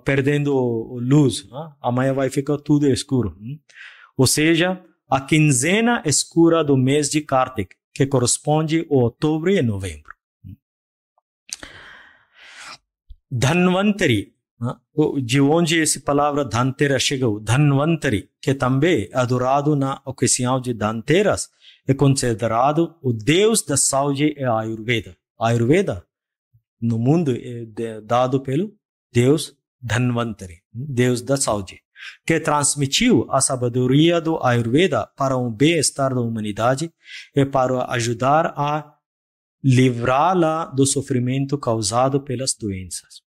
perdendo luz, uh, amanhã vai ficar tudo escuro. Uh. Ou seja, a quinzena escura do mês de Kartik, que corresponde ao outubro e novembro. Dhanvantari de esse palavra dantera chegou, Danvantari, que também é adorado na ocasião de danteras é considerado o deus da saúde é Ayurveda. Ayurveda, no mundo, é dado pelo deus Danvantari, deus da saúde, que transmitiu a sabedoria do Ayurveda para o bem-estar da humanidade e para ajudar a livrá-la do sofrimento causado pelas doenças.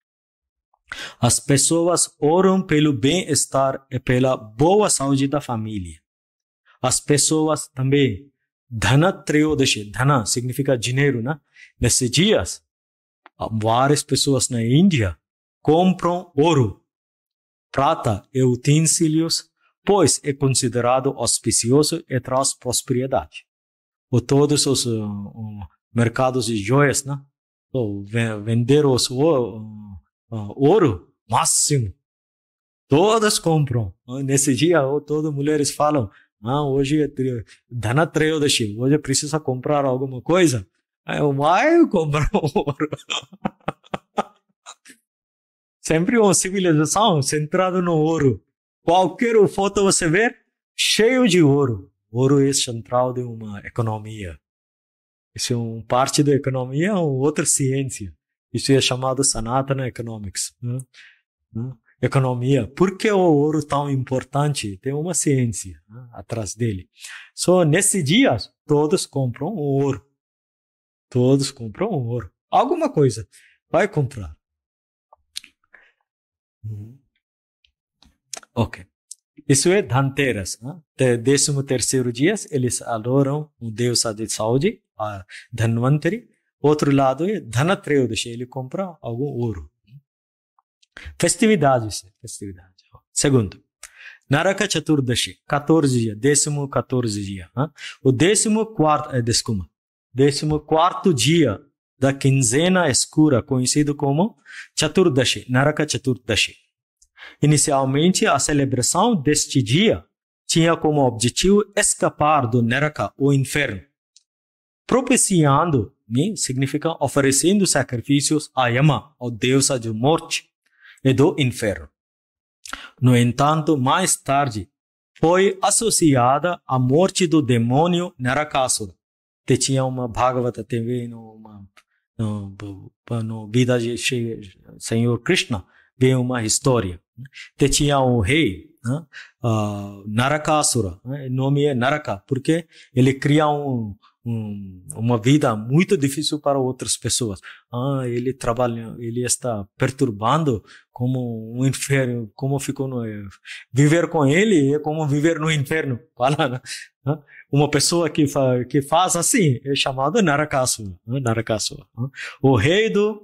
As pessoas oram pelo bem-estar e pela boa saúde da família. As pessoas também, Dhana Treyodashi, dana significa dinheiro, né? Nesses dias, várias pessoas na Índia compram ouro, prata e utensílios, pois é considerado auspicioso e traz prosperidade. Ou todos os mercados de joias, né? Então, vender os, ouro, ouro máximo. Todas compram. Nesse dia, todas mulheres falam: ah, hoje é Dana Treodashi, hoje precisa comprar alguma coisa. Aí eu, vai comprar ouro. Sempre uma civilização centrada no ouro. Qualquer foto você ver, cheio de ouro. Ouro é central de uma economia. Isso é um parte da economia, é outra ciência. Isso é chamado Sanatana Economics. Né? né? Economia. Por que o ouro é tão importante? Tem uma ciência né? atrás dele. Só so, nesse dia, todos compram ouro. Todos compram ouro. Alguma coisa vai comprar. Uhum. Ok. Isso é Dhanteras. Né? Décimo 13 dia, eles adoram o um deus de saúde a Dhanvantari. Outro lado é Dhanatreudashi, ele compra algum ouro. Festividade, isso é festividade. Segundo, Naraka Chaturdashi, 14 dia, décimo 14 dia. O décimo quarto, é, desculpa, décimo quarto dia da quinzena escura, conhecido como Chaturdashi, Naraka Chaturdashi. Inicialmente, a celebração deste dia tinha como objetivo escapar do Naraka, o inferno. Propiciando né, significa oferecendo sacrifícios a Yama, a deusa de morte e do inferno. No entanto, mais tarde, foi associada à morte do demônio Narakasura. Te tinha uma Bhagavata TV no, uma, no, no Vida de Senhor Krishna, vem uma história. Te né. tinha um rei, né? uh, ah, Narakasura, né? o nome é Naraka, porque ele cria um, uma vida muito difícil para outras pessoas. Ah, ele trabalha, ele está perturbando como um inferno, como ficou no eh, viver com ele é como viver no inferno. Fala, né? Ah, uma pessoa que fa, que faz assim é chamado Narakasu, né? Narakasu. Né? O rei do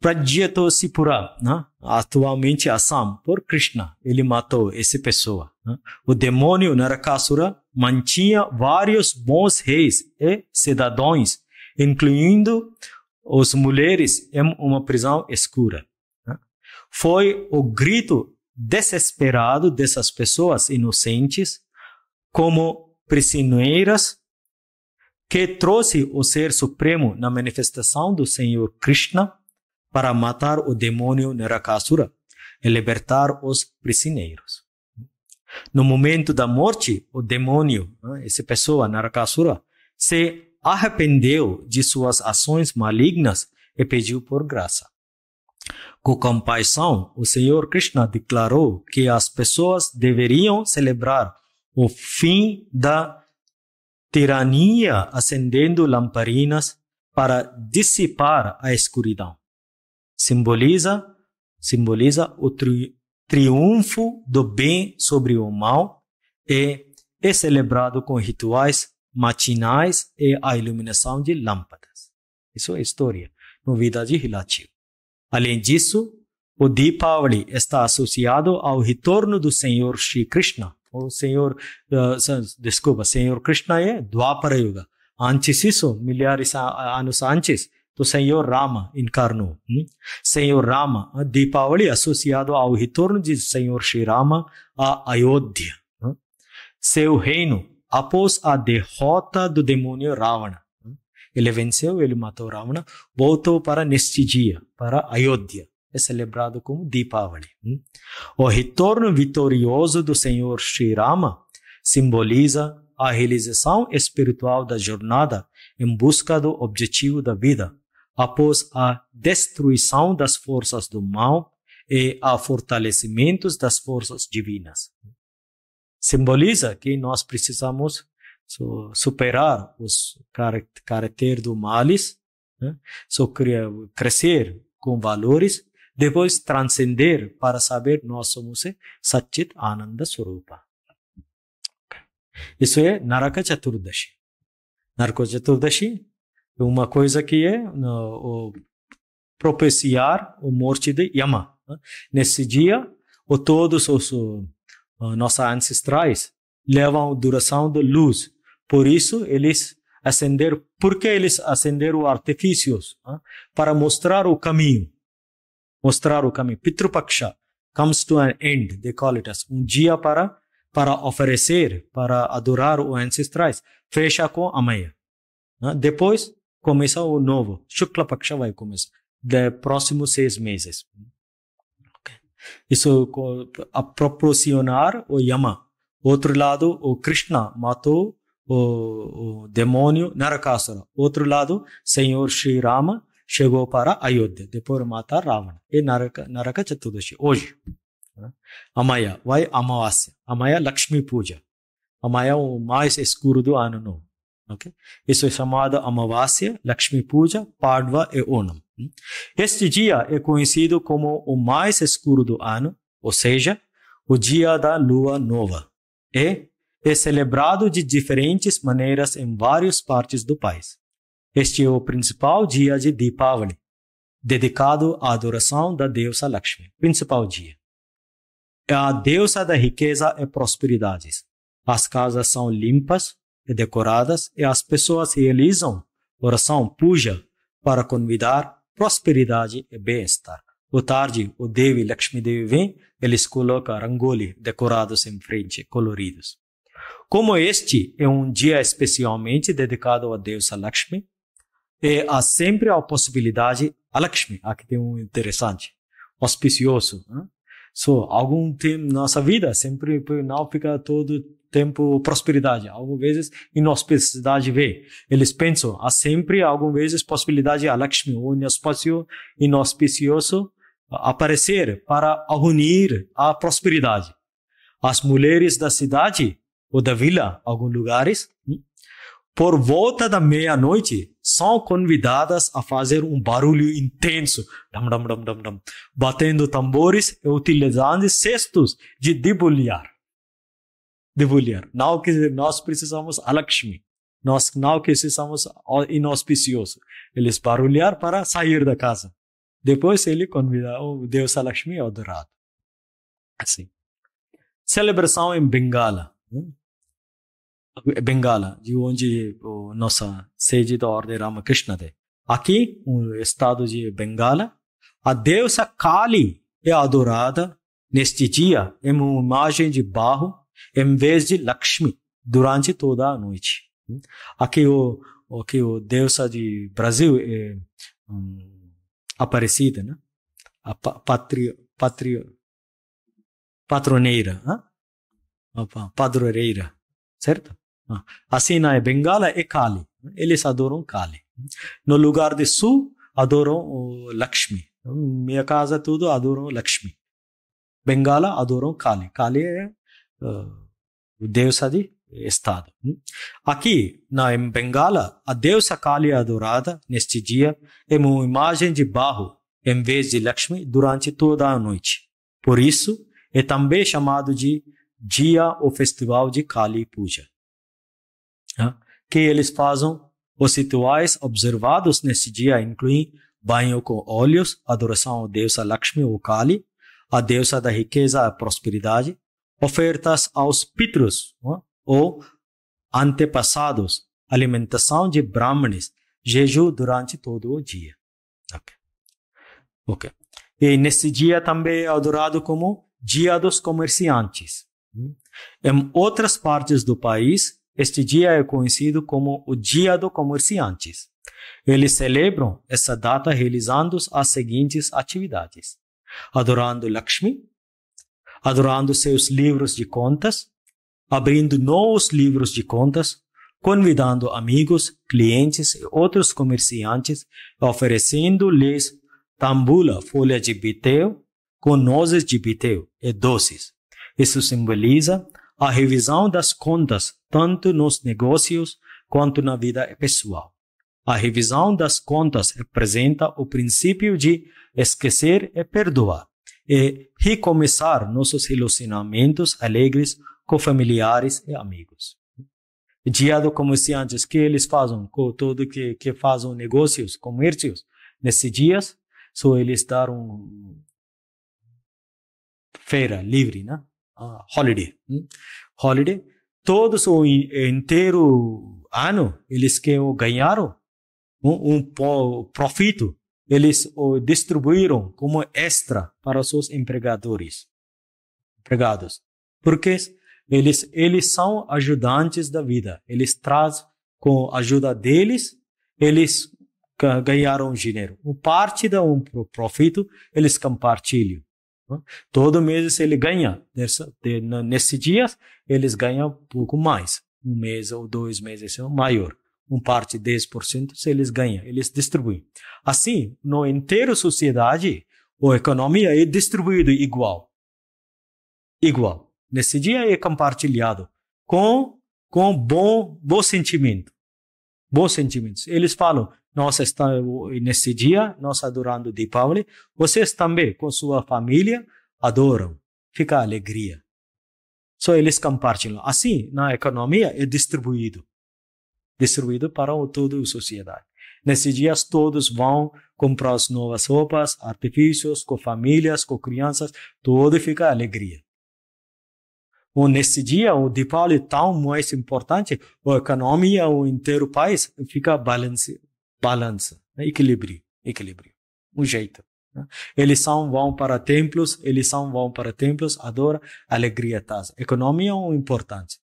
Prajyatosipura, né? atualmente Assam, por Krishna, ele matou essa pessoa. Né? O demônio Narakasura mantinha vários bons reis e cidadãos, incluindo os mulheres, em uma prisão escura. Né? Foi o grito desesperado dessas pessoas inocentes, como prisioneiras, que trouxe o Ser Supremo na manifestação do Senhor Krishna para matar o demônio Narakasura e libertar os prisioneiros. No momento da morte, o demônio, né, essa pessoa, Narakasura, se arrependeu de suas ações malignas e pediu por graça. Com compaixão, o Senhor Krishna declarou que as pessoas deveriam celebrar o fim da tirania acendendo lamparinas para dissipar a escuridão. Simboliza, simboliza o tri, triunfo do bem sobre o mal e é celebrado com rituais matinais e a iluminação de lâmpadas. Isso é história, novidade relativa. Além disso, o Deepavali está associado ao retorno do Senhor Shri Krishna. O Senhor, uh, desculpa, Senhor Krishna é Dwapara Yuga. Antes isso, milhares de anos antes, तो संयो राम इनकारनो संयो राम Deepawali associado ao retorno de Senhor Shri Rama a Ayodhya. Seu reino após a derrota do demônio Ravana. Ele venceu, ele matou Ravana, voltou para neste dia, para Ayodhya. É celebrado como Deepavali. O retorno vitorioso do Senhor Sri Rama simboliza a realização espiritual da jornada em busca do objetivo da vida, após a destruição das forças do mal e a fortalecimento das forças divinas. Simboliza que nós precisamos superar os caracteres do males, né? So, crescer com valores, depois transcender para saber nós somos Satchit Ananda Surupa. Isso é Naraka Chaturdashi. Naraka Chaturdashi uma coisa que é no, né, o, propiciar a morte de Yama. Né. Nesse dia, o, todos os o, nossos ancestrais levam a duração de luz. Por isso, eles acenderam, porque eles acenderam artifícios né, para mostrar o caminho. Mostrar o caminho. Pitrupaksha comes to an end, they call it as. Um dia para, para oferecer, para adorar os ancestrais. Fecha com amanhã. Depois, começa o novo. Shukla Paksha vai começar. De próximos seis meses. Okay. Isso a proporcionar o Yama. Outro lado, o Krishna matou o, o demônio Narakasura. Outro lado, Senhor Sri Rama chegou para Ayodhya, depois matar Ravana. E Naraka, Naraka Chatudashi, hoje. Amaya, vai Amavasya. Amaya, Lakshmi Puja. Amaya, o mais escuro do ano novo. Okay? Isso é chamado Amavasya, Lakshmi Puja, Padva e Onam. Hum? Este dia é conhecido como o mais escuro do ano, ou seja, o dia da lua nova. E é celebrado de diferentes maneiras em várias partes do país. Este é o principal dia de Deepavali, dedicado à adoração da deusa Lakshmi, principal dia. É a deusa da riqueza e é prosperidades. As casas são limpas, decoradas e as pessoas realizam oração puja para convidar prosperidade e bem-estar. O tarde, o Devi Lakshmi Devi vem, eles colocam rangoli decorados em frente, coloridos. Como este é um dia especialmente dedicado à deusa Lakshmi, e é, há sempre a possibilidade, a Lakshmi, aqui ah, tem um interessante, auspicioso. Né? So, algum tempo nossa vida sempre não fica todo tempo prosperidade. Algumas vezes inauspicidade vê. Eles pensam, há sempre, algumas vezes, possibilidade a Lakshmi, o inauspicioso, inauspicioso aparecer para unir a prosperidade. As mulheres da cidade ou da vila, alguns lugares, hum, por volta da meia-noite, são convidadas a fazer um barulho intenso, dam, dam, dam, dam, dam, batendo tambores e utilizando cestos de debulhar devolver. Não que nós precisamos alakshmi. Nós não precisamos inauspicioso. Eles barulhar para sair da casa. Depois ele convida o Deus Lakshmi é adorado. Assim. Celebração em Bengala. Hum? Bengala, de onde o nossa sede da Ordem Ramakrishna é. Aqui, o estado de Bengala, a deusa Kali é adorada neste dia em uma imagem de barro em vez de Lakshmi, durante toda a noite. Aqui o, aqui o deusa de Brasil é um, aparecida, né? A patria, patria, patroneira, né? padroeira, certo? Assim na Bengala é Kali. Eles adoram Kali. No lugar de Sul, adoram o Lakshmi. Minha casa tudo adoram Lakshmi. Bengala adoram Kali. Kali é ah, deusa de Estado. Hm? Aqui, na Bengala, a deusa Kali é adorada neste dia é uma imagem de barro em vez de Lakshmi durante toda a noite. Por isso, é também chamado de dia ou festival de Kali Puja, hm? que eles fazem os rituais observados neste dia incluem banho com óleos, adoração à deusa Lakshmi ou Kali, a deusa da riqueza e prosperidade, ofertas aos pitros ou antepassados, alimentação de brahmanes, jejum durante todo o dia. Ok, okay. E nesse dia também é adorado como Dia dos Comerciantes. Em outras partes do país, este dia é conhecido como o Dia dos Comerciantes. Eles celebram essa data realizando as seguintes atividades: adorando Lakshmi, adorando seus livros de contas, abrindo novos livros de contas, convidando amigos, clientes e outros comerciantes, oferecendo-lhes tambula, folha de biteu, com nozes de biteu e doces. Isso simboliza a revisão das contas, tanto nos negócios quanto na vida pessoal. A revisão das contas representa o princípio de esquecer e perdoar e recomeçar nossos relacionamentos alegres com familiares e amigos. Dia do comerciantes que eles fazem com todo que, que fazem negócios, comércios, nesses dias, só eles dar um feira livre, né? Uh, holiday. Hein? Hum? Holiday. Todos o inteiro ano eles que ganharam hum? um, um profito eles o distribuíram como extra para seus empregadores, empregados, porque eles, eles são ajudantes da vida. Eles trazem com a ajuda deles, eles ganharam dinheiro. Uma parte da um profito eles compartilham. Né? Todo mês ele ganha. nesses dias nesse eles ganham pouco mais, um mês ou dois meses maior um parte 10%, se eles ganham, eles distribuem. Assim, no inteiro sociedade, a economia é distribuída igual. Igual. Nesse dia é compartilhado com, com bom, bom sentimento. Bons sentimentos. Eles falam, nós estamos nesse dia, nós adorando de Deepavali, vocês também, com sua família, adoram. Fica alegria. Só eles compartilham. Assim, na economia é distribuído distribuído para toda a sociedade. Nesses dias, todos vão comprar as novas roupas, artifícios, com famílias, com crianças, tudo fica alegria. Ou nesse dia, o Deepavali é tão mais importante, a economia, o inteiro país fica balance, balança, né? equilíbrio, equilíbrio, um jeito. Né? Eles são, vão para templos, eles são, vão para templos, adora, alegria, taça. Economia é um importante.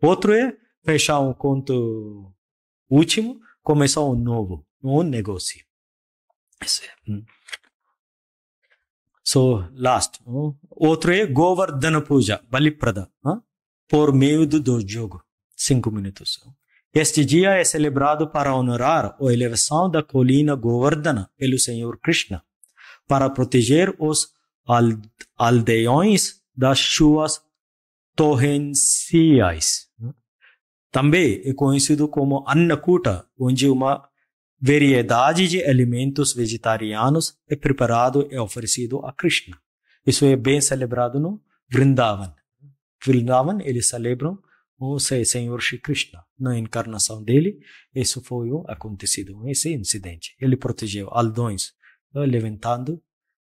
Outro é fechar um conto último, começou um novo, um negócio. Hum. So, last. Hum. Outro é Govardhana Puja, Baliprada, por meio do jogo. Cinco minutos. Este dia é celebrado para honorar a elevação da colina Govardhana pelo Senhor Krishna, para proteger os aldeões das chuvas torrenciais. Também é conhecido como Annakuta, onde uma variedade de alimentos vegetarianos é preparado e oferecido a Krishna. Isso é bem celebrado no Vrindavan. Vrindavan, eles celebram o Senhor Shri Krishna. Na encarnação dele, isso foi o acontecido, esse incidente. Ele protegeu aldões, né, levantando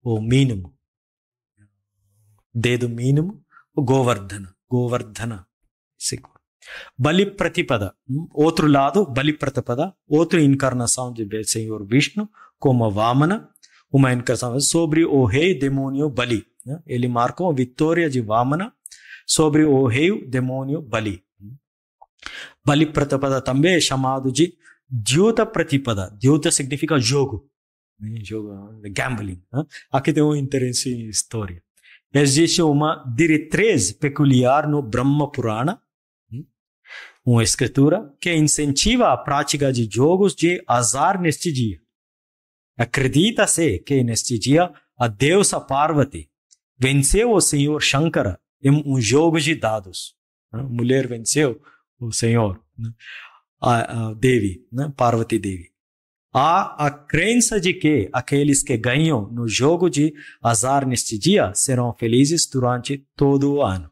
o mínimo, dedo mínimo, o Govardhana. Govardhana, esse Balipratipada, outro lado, Balipratipada, outra encarnação de Senhor Vishnu, como Vamana, uma encarnação sobre o rei demonio Bali. Ele marcou a vitória de Vamana sobre o rei demônio Bali. Balipratipada também é chamado de Dyota Pratipada. Dyota significa jogo. Jogo, gambling. Aqui tem uma interessante história. Existe uma diretriz peculiar no Brahma Purana uma escritura que incentiva a prática de jogos de azar neste dia. Acredita-se que neste dia a deusa Parvati venceu o senhor Shankara em um jogo de dados. A mulher venceu o senhor né? a, Devi, né? Parvati Devi. Há a crença de que aqueles que ganham no jogo de azar neste dia serão felizes durante todo o ano.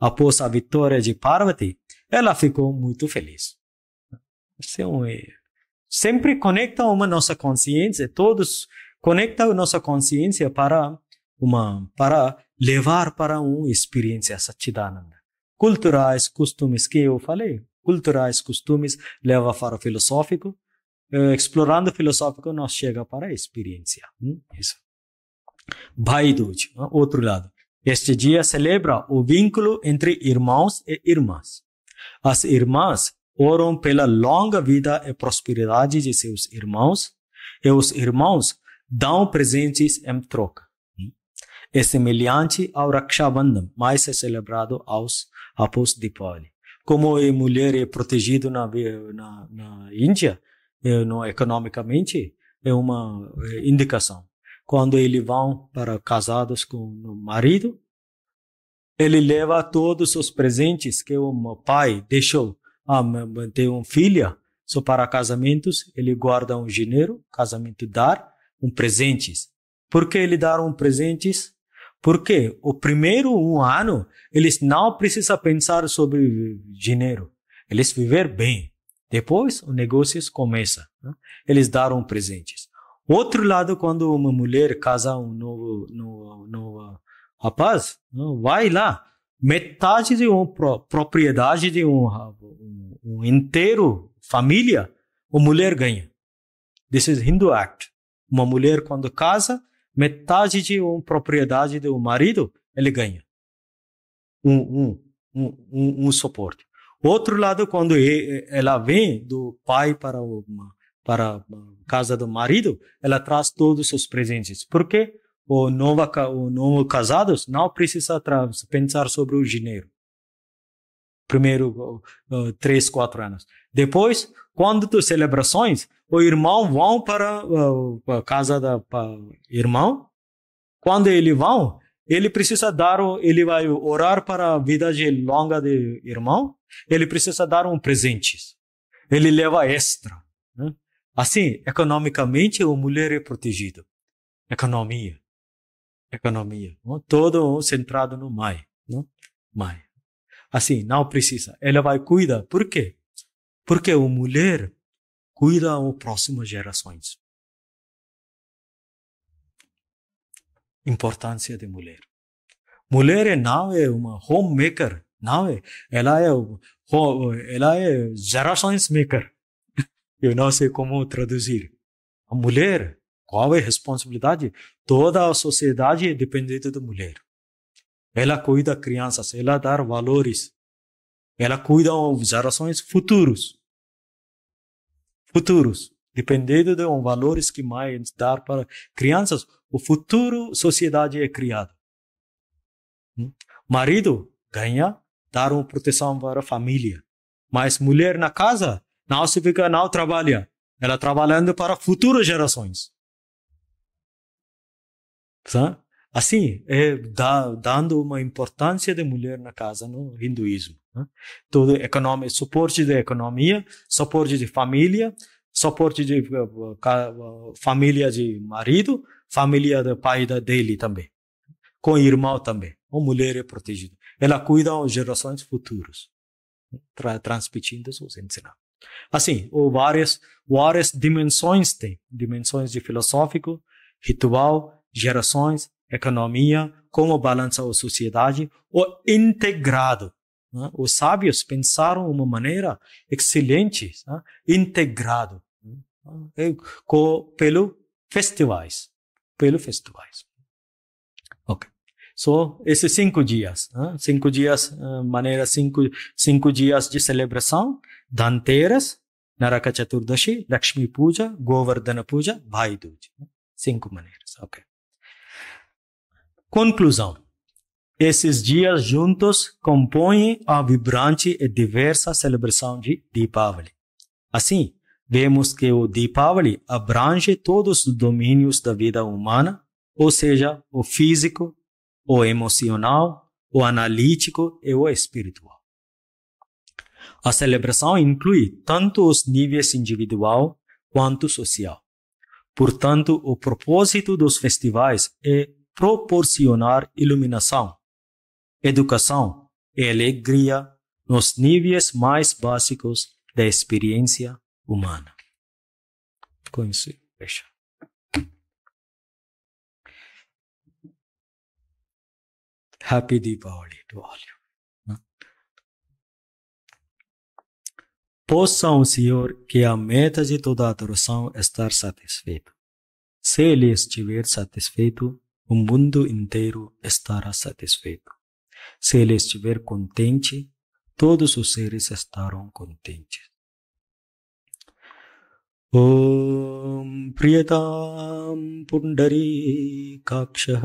Após a vitória de Parvati, ela ficou muito feliz. Então, é, sempre conecta uma nossa consciência, todos conectam nossa consciência para uma para levar para uma experiência Satchidananda. Culturais, costumes que eu falei, culturais, costumes leva para o filosófico, eh, explorando o filosófico nós chega para a experiência. Hum, isso. Bhaiduj, outro lado. Este dia celebra o vínculo entre irmãos e irmãs. As irmãs oram pela longa vida e prosperidade de seus irmãos, e os irmãos dão presentes em troca. É semelhante ao Raksha mais é celebrado aos, após Deepavali. Como a é mulher é protegida na, na, na Índia, eh, no economicamente, é uma eh, indicação. Quando eles vão para casados com o marido, ele leva todos os presentes que o pai deixou. Ah, tem um filha, só para casamentos, ele guarda um dinheiro, casamento dar, um presentes. Por que ele dar um presentes? Porque o primeiro um ano, eles não precisam pensar sobre dinheiro. Eles viver bem. Depois, o negócio começa. Né? Eles daram presentes. Outro lado, quando uma mulher casa um novo, novo, nova rapaz, vai lá, metade de uma propriedade de um, um, inteiro, família, a mulher ganha. This is Hindu Act. Uma mulher quando casa, metade de uma propriedade do um marido, ele ganha. Um, um, um, um, um suporte. Outro lado, quando ele, ela vem do pai para, uma, para a casa do marido, ela traz todos os presentes. Por quê? o novo, o novo casados não precisa pensar sobre o dinheiro. Primeiro três, quatro anos. Depois, quando tu celebrações, o irmão vão para a casa da irmão. Quando ele vão, ele precisa dar, ele vai orar para a vida de longa de irmão. Ele precisa dar um presente. Ele leva extra. Né? Assim, economicamente, a mulher é protegida. Economia economia, não? todo centrado no mãe, não? Mãe. Assim, não precisa. Ela vai cuidar. Por quê? Porque a mulher cuida as próximas gerações. Importância de mulher. Mulher não é uma homemaker, não é. Ela é, ela é gerações maker. Eu não sei como traduzir. A mulher qual é a responsabilidade? Toda a sociedade é dependente da mulher. Ela cuida crianças, ela dá valores, ela cuida gerações futuros. Futuros. Dependendo de um valores que mais dar para crianças, o futuro sociedade é criado. Hum? Marido ganha, dar uma proteção para a família. Mas mulher na casa não se fica, não trabalha. Ela trabalhando para futuras gerações. Tá? Assim, é dando uma importância de mulher na casa no hinduísmo. Né? Todo economia, suporte de economia, suporte de família, suporte de uh, família de marido, família do pai dele também. Com irmão também. Uma mulher é protegida. Ela cuida as gerações futuras, tra transmitindo seus ensinamentos. Assim, ou várias, várias dimensões tem. Dimensões de filosófico, ritual, gerações, economia, como balança a sociedade, ou integrado. Né? Os sábios pensaram uma maneira excelente, né? integrado, né? Com, pelo festivais, pelo festivais. Ok. So, esses cinco dias, né? cinco dias, eh, maneira cinco, cinco dias de celebração, danteiras, Naraka Chaturdashi, Lakshmi Puja, Govardhana Puja, Bhai Duj. Né? Cinco maneiras, ok. Conclusão. Esses dias juntos compõem a vibrante e diversa celebração de Deepavali. Assim, vemos que o Deepavali abrange todos os domínios da vida humana, ou seja, o físico, o emocional, o analítico e o espiritual. A celebração inclui tanto os níveis individual quanto social. Portanto, o propósito dos festivais é proporcionar iluminação, educação e alegria nos níveis mais básicos da experiência humana. Com isso, fecha. Happy Diwali to all you. Possa o Senhor que a meta de toda adoração estar satisfeito. Se ele estiver satisfeito, um mundo inteiro estará satisfeito. Se ele estiver contente, todos os seres estarão contentes. ॐ प्रियतां पुण्डरीकाक्षः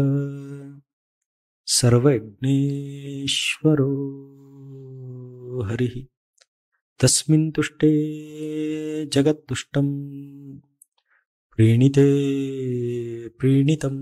सर्वज्ञेश्वरो हरिः तस्मिन् तुष्टे जगत्तुष्टं प्रीणिते प्रीणितम्